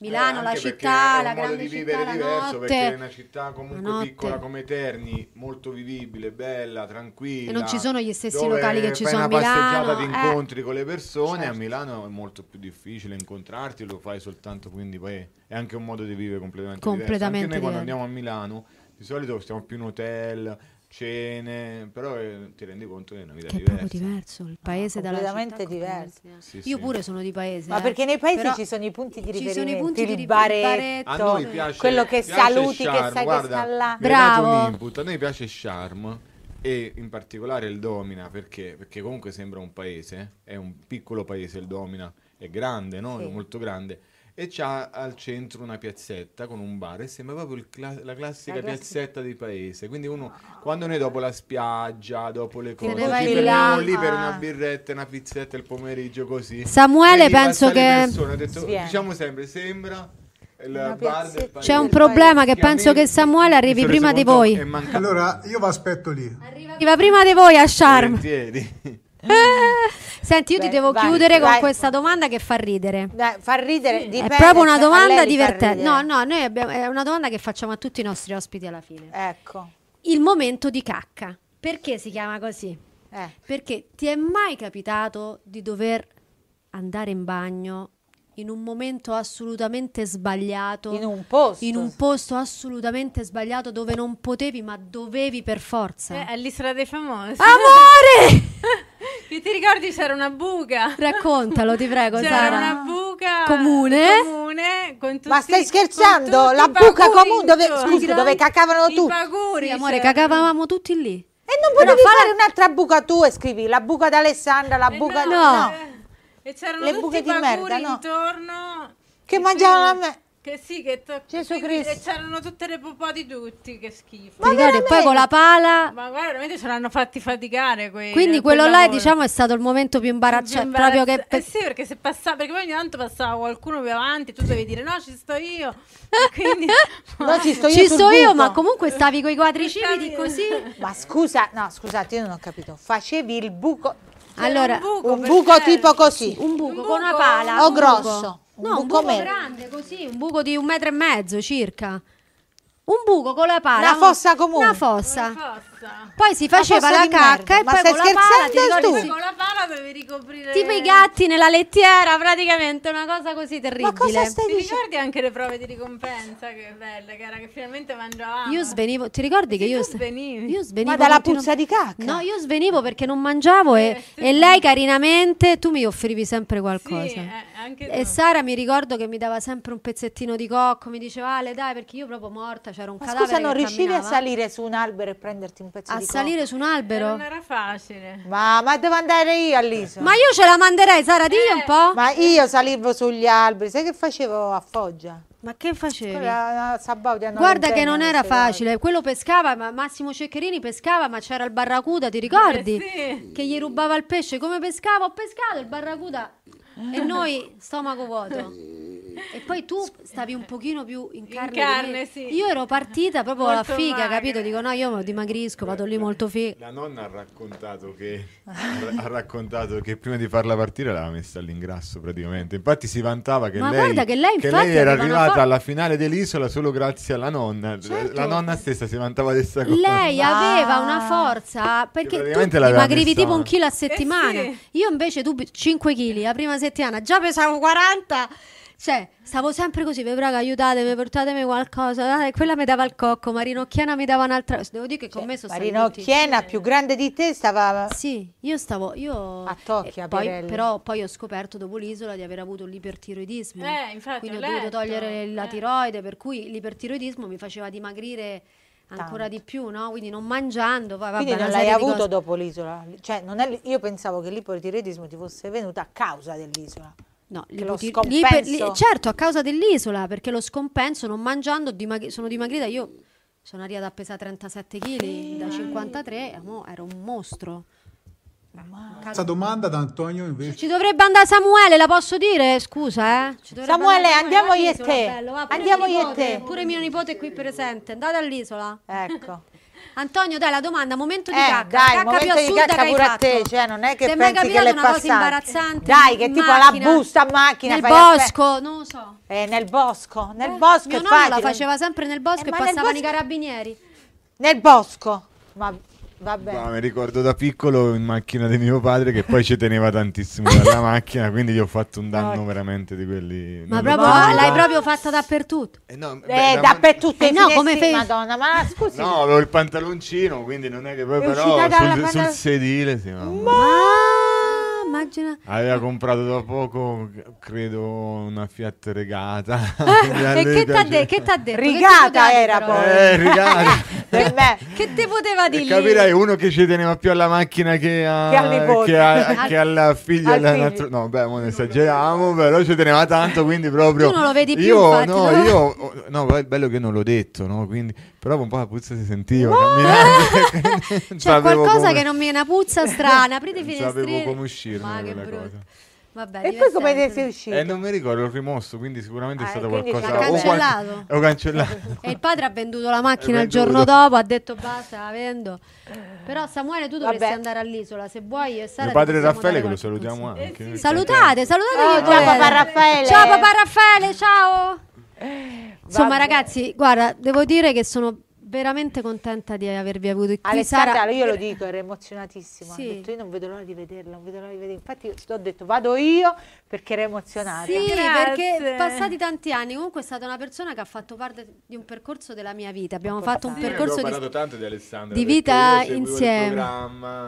Milano, eh, la città, la grande di vivere città, diverso perché è una città comunque piccola come Terni, molto vivibile, bella, tranquilla. E non ci sono gli stessi locali che ci sono a Milano. Fai una passeggiata eh. di incontri eh. con le persone, certo. a Milano è molto più difficile incontrarti, lo fai soltanto quindi poi è anche un modo di vivere completamente, completamente diverso. Anche noi diverso. quando andiamo a Milano, di solito stiamo più in hotel, cene, però eh, ti rendi conto che è una vita che diversa. È proprio diverso, il paese ah, dalla completamente città diverso. Sì, sì. Io pure sono di paese. Ma eh. perché nei paesi però ci sono i punti di riferimento, ci sono i punti di il baretto, a noi piace, quello che saluti, charm, che sai guarda, che sta là. Bravo. Input, a noi piace Charm e in particolare il Domina perché? perché comunque sembra un paese, eh, è un piccolo paese il Domina, è grande, no? Sì. È molto grande e c'ha al centro una piazzetta con un bar e sembra proprio cla- la classica la piazzetta di paese quindi uno oh. quando noi dopo la spiaggia dopo le cose ci fermiamo lì per una birretta una pizzetta il pomeriggio così Samuele penso che persone, detto, diciamo sempre sembra c'è un problema che penso che Samuele arrivi prima di voi. Allora io vi aspetto lì. Arriva, prima di voi a Sharm. Senti, io Beh, ti devo vai, chiudere vai. con questa domanda che fa ridere. Beh, fa ridere, dipende. È proprio una cioè, domanda divertente. No, no, noi abbiamo, è una domanda che facciamo a tutti i nostri ospiti alla fine. Ecco. Il momento di cacca. Perché si chiama così? Eh. Perché ti è mai capitato di dover andare in bagno in un momento assolutamente sbagliato, in un posto, in un posto assolutamente sbagliato dove non potevi ma dovevi per forza. Eh, è l'isola dei famosi. Amore! Che ti ricordi c'era una buca? Raccontalo, ti prego. C'era cioè, Sara. una buca comune. comune tutti, Ma stai scherzando? La buca comune dove, scusi, dove cacavano tutti. Paguri, sì, amore, certo. cacavavamo tutti lì. E non potevi Però fare un'altra buca tu e scrivi la buca d'Alessandra, la eh, buca... No. no. Eh. E c'erano le buche di merda, intorno. Che mangiavano me? merda. Che sì, che to- Gesù Cristo. c'erano tutte le popò di tutti, che schifo. Ma Ti ricordi? Poi con la pala. Ma guarda, veramente ce l'hanno fatti faticare quei, Quindi quello là, diciamo, è stato il momento più imbarazzante. Cioè, Imbarazz- Proprio che. Eh sì, perché se passava, perché poi ogni tanto passava qualcuno più avanti, tu devi dire no, ci sto io. Quindi No, ci sto io, Ci sto io, ma comunque stavi con i quadricipiti Stavi- così. Ma scusa, no, scusate, io non ho capito. Facevi il buco, Allora, un buco, un buco tipo così, Un buco, con una pala. o un buco. grosso. Un no, un buco grande così, un buco di un metro e mezzo circa. Un buco con la pala. Una fossa comune. Una fossa. Poi si faceva la cacca merda. e Ma poi stai con la pala ti tu? con la pala dovevi ricoprire Tipo i gatti nella lettiera, praticamente una cosa così terribile. Ma cosa stai Ti dicendo? ricordi anche le prove di ricompensa che belle che era che finalmente mangiavamo. Io svenivo, ti ricordi che sì, io svenivo? Io svenivo Ma dalla puzza non... di cacca. No, io svenivo perché non mangiavo eh, e, sì. e, lei carinamente tu mi offrivi sempre qualcosa. Sì, eh. Anche e no. Sara mi ricordo che mi dava sempre un pezzettino di cocco, mi diceva Ale dai perché io proprio morta c'era un Ma cadavere scusa non riuscivi camminava. a salire su un albero e prenderti un pezzo a di cocco? A salire su un albero? Eh, non era facile. Ma, ma, devo andare io all'isola. Ma io ce la manderei Sara, digli eh. un po'. Ma io salivo sugli alberi, sai che facevo a Foggia? Ma che facevi? Quella, Sabaudia, Guarda che non era facile, volte. quello pescava, ma Massimo Ceccherini pescava, ma c'era il barracuda, ti ricordi? Eh sì. Che gli rubava il pesce, come pescava? Ho pescato il barracuda e noi stomaco vuoto. Eh. E poi tu stavi un pochino più in carne. In carne sì. Io ero partita proprio la figa, magra. capito? Dico no, io dimagrisco, vado lì molto figa. La nonna ha raccontato che, ha raccontato che prima di farla partire l'aveva messa all'ingrasso praticamente. Infatti si vantava che, lei, che, lei, che lei, era arrivata fa... alla finale dell'isola solo grazie alla nonna. Certo. La nonna stessa si vantava di questa cosa. Lei aveva una forza perché tu dimagrivi tipo un chilo a eh, settimana. Eh sì. Io invece tu 5 kg la prima settimana, già pesavo 40 cioè, stavo sempre così, vi aiutatemi, portatemi qualcosa. Ah, quella mi dava il cocco, Marinocchiana mi dava un'altra. Devo dire che cioè, con me sono Marinocchiana più grande di te stava. Sì, io stavo. Io... A Tokyo, poi, però poi ho scoperto dopo l'isola di aver avuto l'ipertiroidismo. Eh, infatti. Quindi ho, ho dovuto togliere eh. la tiroide, per cui l'ipertiroidismo mi faceva dimagrire ancora di più, no? Quindi non mangiando. Poi, vabbè, Quindi non l'hai avuto cose... dopo l'isola? Cioè, è... io pensavo che l'ipotiroidismo ti fosse venuto a causa dell'isola. No, li lo buti- scompenso. Li, li, certo, a causa dell'isola, perché lo scompenso, non mangiando, dimag- sono dimagrita. Io sono arrivata a pesare 37 kg eh. da 53, mo, ero un mostro. Questa domanda da Antonio invece. Ci dovrebbe andare Samuele, la posso dire? Scusa, eh. Samuele, andiamo io e te. Bello, va, andiamo io e te. Pure mio nipote è qui presente. Andate all'isola. Ecco. Antonio, dai, la domanda, momento di eh, cacca. Dai, cacca momento di cacca pure a te, cioè non è che Se pensi che l'è passata. Dai, che tipo la busta a macchina. Nel bosco, non lo so. Eh, nel bosco, nel eh, bosco mio è facile. la faceva sempre nel bosco eh, e passavano bosco... i carabinieri. Nel bosco? Ma Vabbè. Ma mi ricordo da piccolo in macchina di mio padre che poi ci teneva tantissimo dalla macchina, quindi gli ho fatto un danno no. Ecco. veramente di quelli. Ma proprio, l'hai proprio fatta dappertutto? Eh, no, eh, beh, eh, dappertutto, eh, no, come fai? Madonna, ma scusi. No, avevo il pantaloncino, quindi non è che poi è però sul, sul, sedile sì, no. Ma immagina. Aveva eh. comprato da poco, credo, una Fiat Regata. Eh, e che t'ha, cioè. de- detto? Rigata che era poi. Eh, rigata. che, te poteva dire? Capirai, uno che ci teneva più alla macchina che, a, che, al, nipote. che, a, che alla figlia. Al altro... No, beh, non esageriamo, però ci teneva tanto, quindi proprio... Tu non lo vedi più, io, infatti, no, no, io... No, è bello che non l'ho detto, no? Quindi però un po' la puzza si sentiva C'è cioè, qualcosa come... che non mi è una puzza strana, aprite i finestrelli. sapevo come uscire Ma che Cosa. Vabbè, e poi come ne sei uscito? Eh, non mi ricordo, l'ho rimosso, quindi sicuramente ah, è stato qualcosa. L'ha cancellato. O ho cancellato. e il padre ha venduto la macchina il giorno dopo, ha detto basta, la vendo. Però Samuele, tu dovresti Vabbè. andare all'isola, se vuoi. E Sara, il padre Raffaele, che lo salutiamo anche. Eh, sì. Salutate, salutate. Oh, ciao papà Raffaele. Ciao papà Raffaele, ciao. Insomma, ragazzi, guarda, devo dire che sono veramente contenta di avervi avuto qui. Alessandra, Sara... io lo dico, ero emozionatissima. Sì. Detto, io non vedo l'ora di vederla, non vedo l'ora di vederla. Infatti ho detto vado io perché ero emozionata. Sì, Grazie. perché passati tanti anni comunque è stata una persona che ha fatto parte di un percorso della mia vita. Abbiamo fatto un sì, percorso di, tanto di, Alessandra, di vita insieme.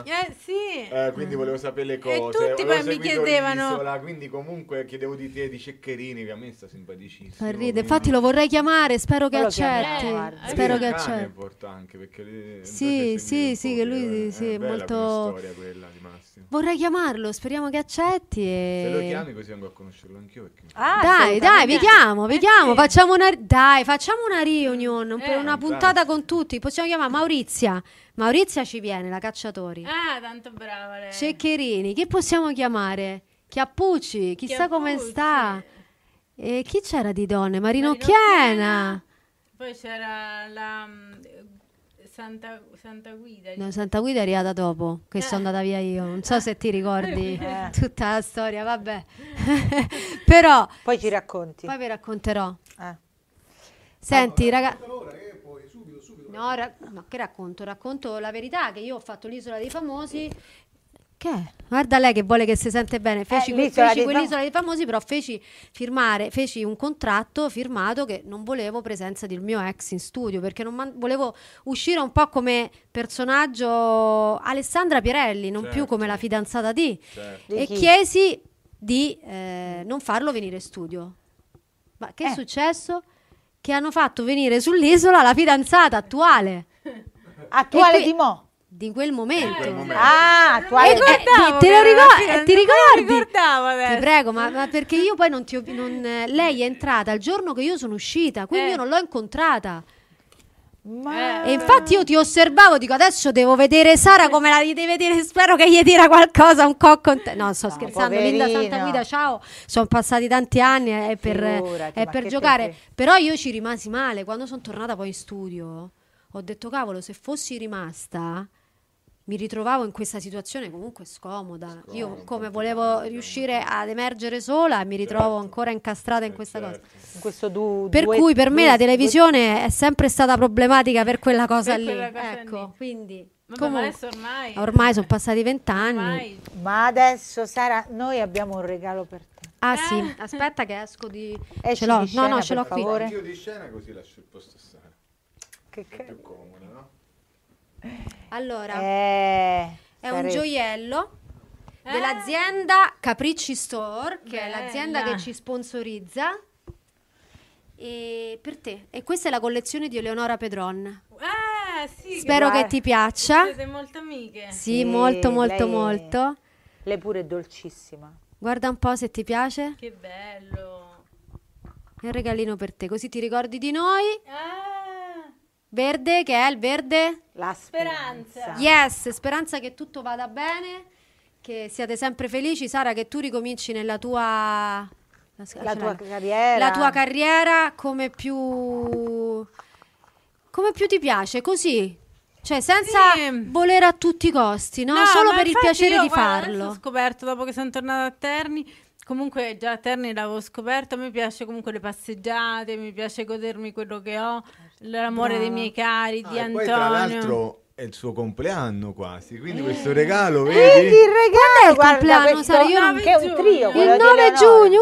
Eh, sì. eh, quindi mm. volevo sapere le cose. E tutti poi mi chiedevano. L'isola, quindi comunque chiedevo di te, di Ceccherini, che a me sta simpaticissimo. Infatti lo vorrei chiamare, spero che accetti. Spero che accetti. Ah, è eh. importante perché lì sì, sì, sì, che lui è, eh. sì, è molto storia quella di Massimo. Vorrei chiamarlo, speriamo che accetti e... Se lo chiami così vengo a conoscerlo anch'io perché... ah, Dai, dai, vi chiamo, vi eh, chiamo, sì. facciamo una dai, facciamo una reunion, eh, una puntata con tutti, possiamo chiamare Maurizia. Maurizia ci viene, la cacciatori. Ah, tanto brava lei. Ceccherini, che possiamo chiamare? Chiappucci, chissà Chiappucci. come sta. E chi c'era di donne? Marinocchiana. Chiena. Poi c'era la mm, Santa, Santa, Guida. No, Santa Guida è arrivata dopo che eh. sono andata via io. Non so eh. se ti ricordi eh. tutta la storia, vabbè. Però... Poi ci racconti. Poi vi racconterò. Eh. Senti, ragazzi... Eh, no, ra no, che racconto? Racconto la verità che io ho fatto l'isola dei famosi che Guarda lei che vuole che si sente bene. Eh, feci, eh, que- feci quell'isola dei famosi, però feci firmare, feci un contratto firmato che non volevo presenza del mio ex in studio perché non man- volevo uscire un po' come personaggio Alessandra Pirelli, non certo. più come certo. la fidanzata di. Certo. E di chiesi di eh, non farlo venire in studio. Ma che è eh. successo? Che hanno fatto venire sull'isola la fidanzata attuale. attuale qui- di Mo di quel eh, momento. Di quel ah, momento. Ah, tu hai eh, te lo eh, ricordi? Ti ricordi? Ti prego, ma, ma, perché io poi non ti. Non, lei è entrata il giorno che io sono uscita, quindi eh. io non l'ho incontrata. Ma... E infatti io ti osservavo, dico adesso devo vedere Sara come la deve vedere spero che gli tira qualcosa, un cocco con te. No, sto no, scherzando, poverino. Linda Santa Guida, ciao, sono passati tanti anni, eh, è per, Figurati, è per giocare, perché... però io ci rimasi male, quando sono tornata poi in studio ho detto cavolo, se fossi rimasta mi ritrovavo in questa situazione comunque scomoda. scomoda Io come volevo riuscire ad emergere sola mi ritrovo certo, ancora incastrata in eh, questa certo. cosa. Questo du, per due, cui per due, me la televisione due... è sempre stata problematica per quella cosa per lì. Quella cosa ecco, lì. quindi Ma comunque, ormai... ormai sono passati vent'anni. Ma adesso Sara, noi abbiamo un regalo per te. Ah eh. sì, aspetta che esco di... Eh, ce l'ho, no no ce l'ho qui. Io di scena così lascio il posto a Sara. Che, che... È più comodo, no? Allora, eh, è un gioiello eh. dell'azienda Capricci Store, che Bella. è l'azienda che ci sponsorizza. E per te. E questa è la collezione di Eleonora Pedron. Ah, sì, Spero che, che ti piaccia. Siete molto amiche. Sì, sì molto, molto, lei molto. Lei pure è dolcissima. Guarda un po' se ti piace. Che bello. È un regalino per te, così ti ricordi di noi. Ah. Verde, che è il verde? La speranza. Yes, speranza che tutto vada bene, che siate sempre felici. Sara, che tu ricominci nella tua... La, tua carriera. La tua carriera come più... Come più ti piace, così, cioè senza sì. volere a tutti i costi, no? no Solo per il piacere io, di guarda, farlo. L'ho scoperto dopo che sono tornata a Terni. Comunque già a Terni l'avevo scoperto, A me piace comunque le passeggiate, mi piace godermi quello che ho. L'amore Brava. dei ah. miei cari, di ah, Antonio. Poi, tra l'altro è il suo compleanno quasi, quindi eh. questo regalo, vedi? Eh, vedi il regalo, Guarda, compleanno, questo, sarà io non... che è un trio. Il 9 giugno?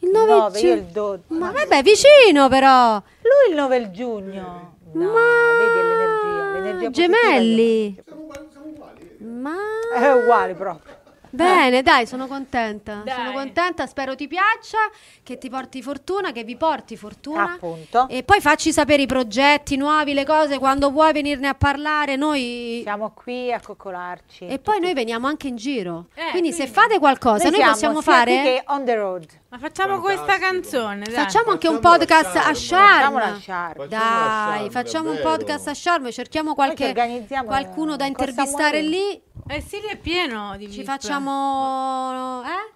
Il 9, 9 giugno? il 12. Ma vabbè, vicino però. Lui il 9 giugno. No, Ma... vedi l'energia, l'energia Gemelli. Positiva, io... Ma... È uguale proprio. Bene, dai, sono contenta. Dai. Sono contenta, spero ti piaccia, che ti porti fortuna, che vi porti fortuna. Appunto. E poi facci sapere i progetti nuovi, le cose, quando vuoi venirne a parlare, noi siamo qui a coccolarci. E poi noi veniamo anche in giro. Eh, quindi, quindi, se fate qualcosa, noi, noi possiamo fare che on the road. Ma facciamo Fantastico. questa canzone, dai. Facciamo anche facciamo un podcast a Charme. A Charme. Dai, facciamo, Charme, facciamo un podcast a Charme, cerchiamo qualche, qualcuno da eh, intervistare lì eh sì, lì è pieno di VIP. Ci facciamo... Eh?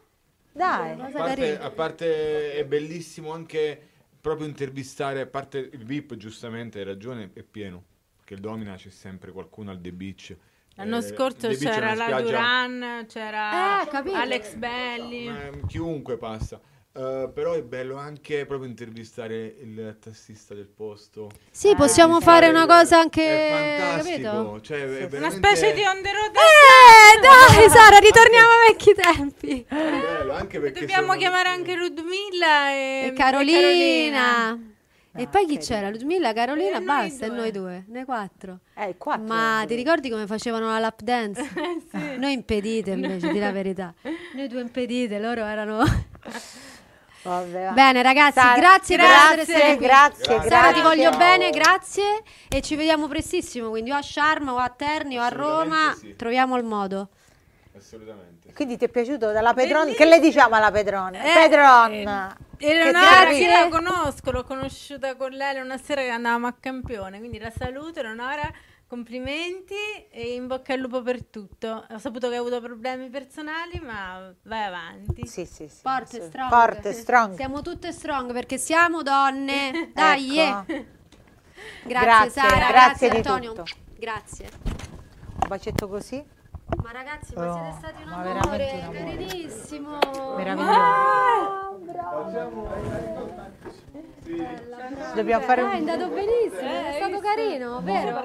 Dai, a parte, a parte è bellissimo anche proprio intervistare, a parte il VIP giustamente hai ragione, è pieno, perché il Domina c'è sempre qualcuno al The Beach. L'anno eh, scorso c'era la Duran, c'era eh, Alex Belli. Ma, chiunque passa. Uh, però è bello anche proprio intervistare il tassista del posto. Sì, eh, possiamo fare una cosa anche. Fantastico. Cioè, sì, veramente... Una specie di on the road. Eh, dai, Sara, ritorniamo ai vecchi tempi. bello, anche Dobbiamo sono... chiamare anche Ludmilla e, e Carolina. E, Carolina. No, e poi chi ah, c'era? Ludmilla, Carolina, e eh, basta, e noi due, noi quattro. Eh, quattro Ma ti ricordi come facevano la lap dance? Eh, sì. Noi impedite invece, di la verità. Noi due impedite, loro erano... Vabbè. Bene ragazzi, Sara, grazie, grazie, grazie, grazie, grazie. Sara ti voglio ciao. bene, grazie e ci vediamo prestissimo, quindi o a Sharma o a Terni o a Roma, sì. troviamo il modo. Assolutamente. Quindi ti è piaciuto dalla Pedron? Che le diciamo alla Pedron? Eh, Pedron! Eh, era una grazie. la conosco, l'ho conosciuta con lei una sera che andavamo a campione, quindi la saluto, Eleonora. Complimenti e in bocca al lupo per tutto. Ho saputo che hai avuto problemi personali, ma vai avanti. Sì, sì, sì. Forte, sì. strong. Forte, strong. Siamo tutte strong perché siamo donne. Dai, ecco. yeah. grazie, grazie, Sara, grazie, grazie Antonio. Tutto. Grazie. Un bacetto così. Ma ragazzi, ma oh, siete stati un amore, un amore. carinissimo. Meraviglioso. Ah, bravo. Dobbiamo fare un... Ah, è andato benissimo, è eh, stato carino, vero?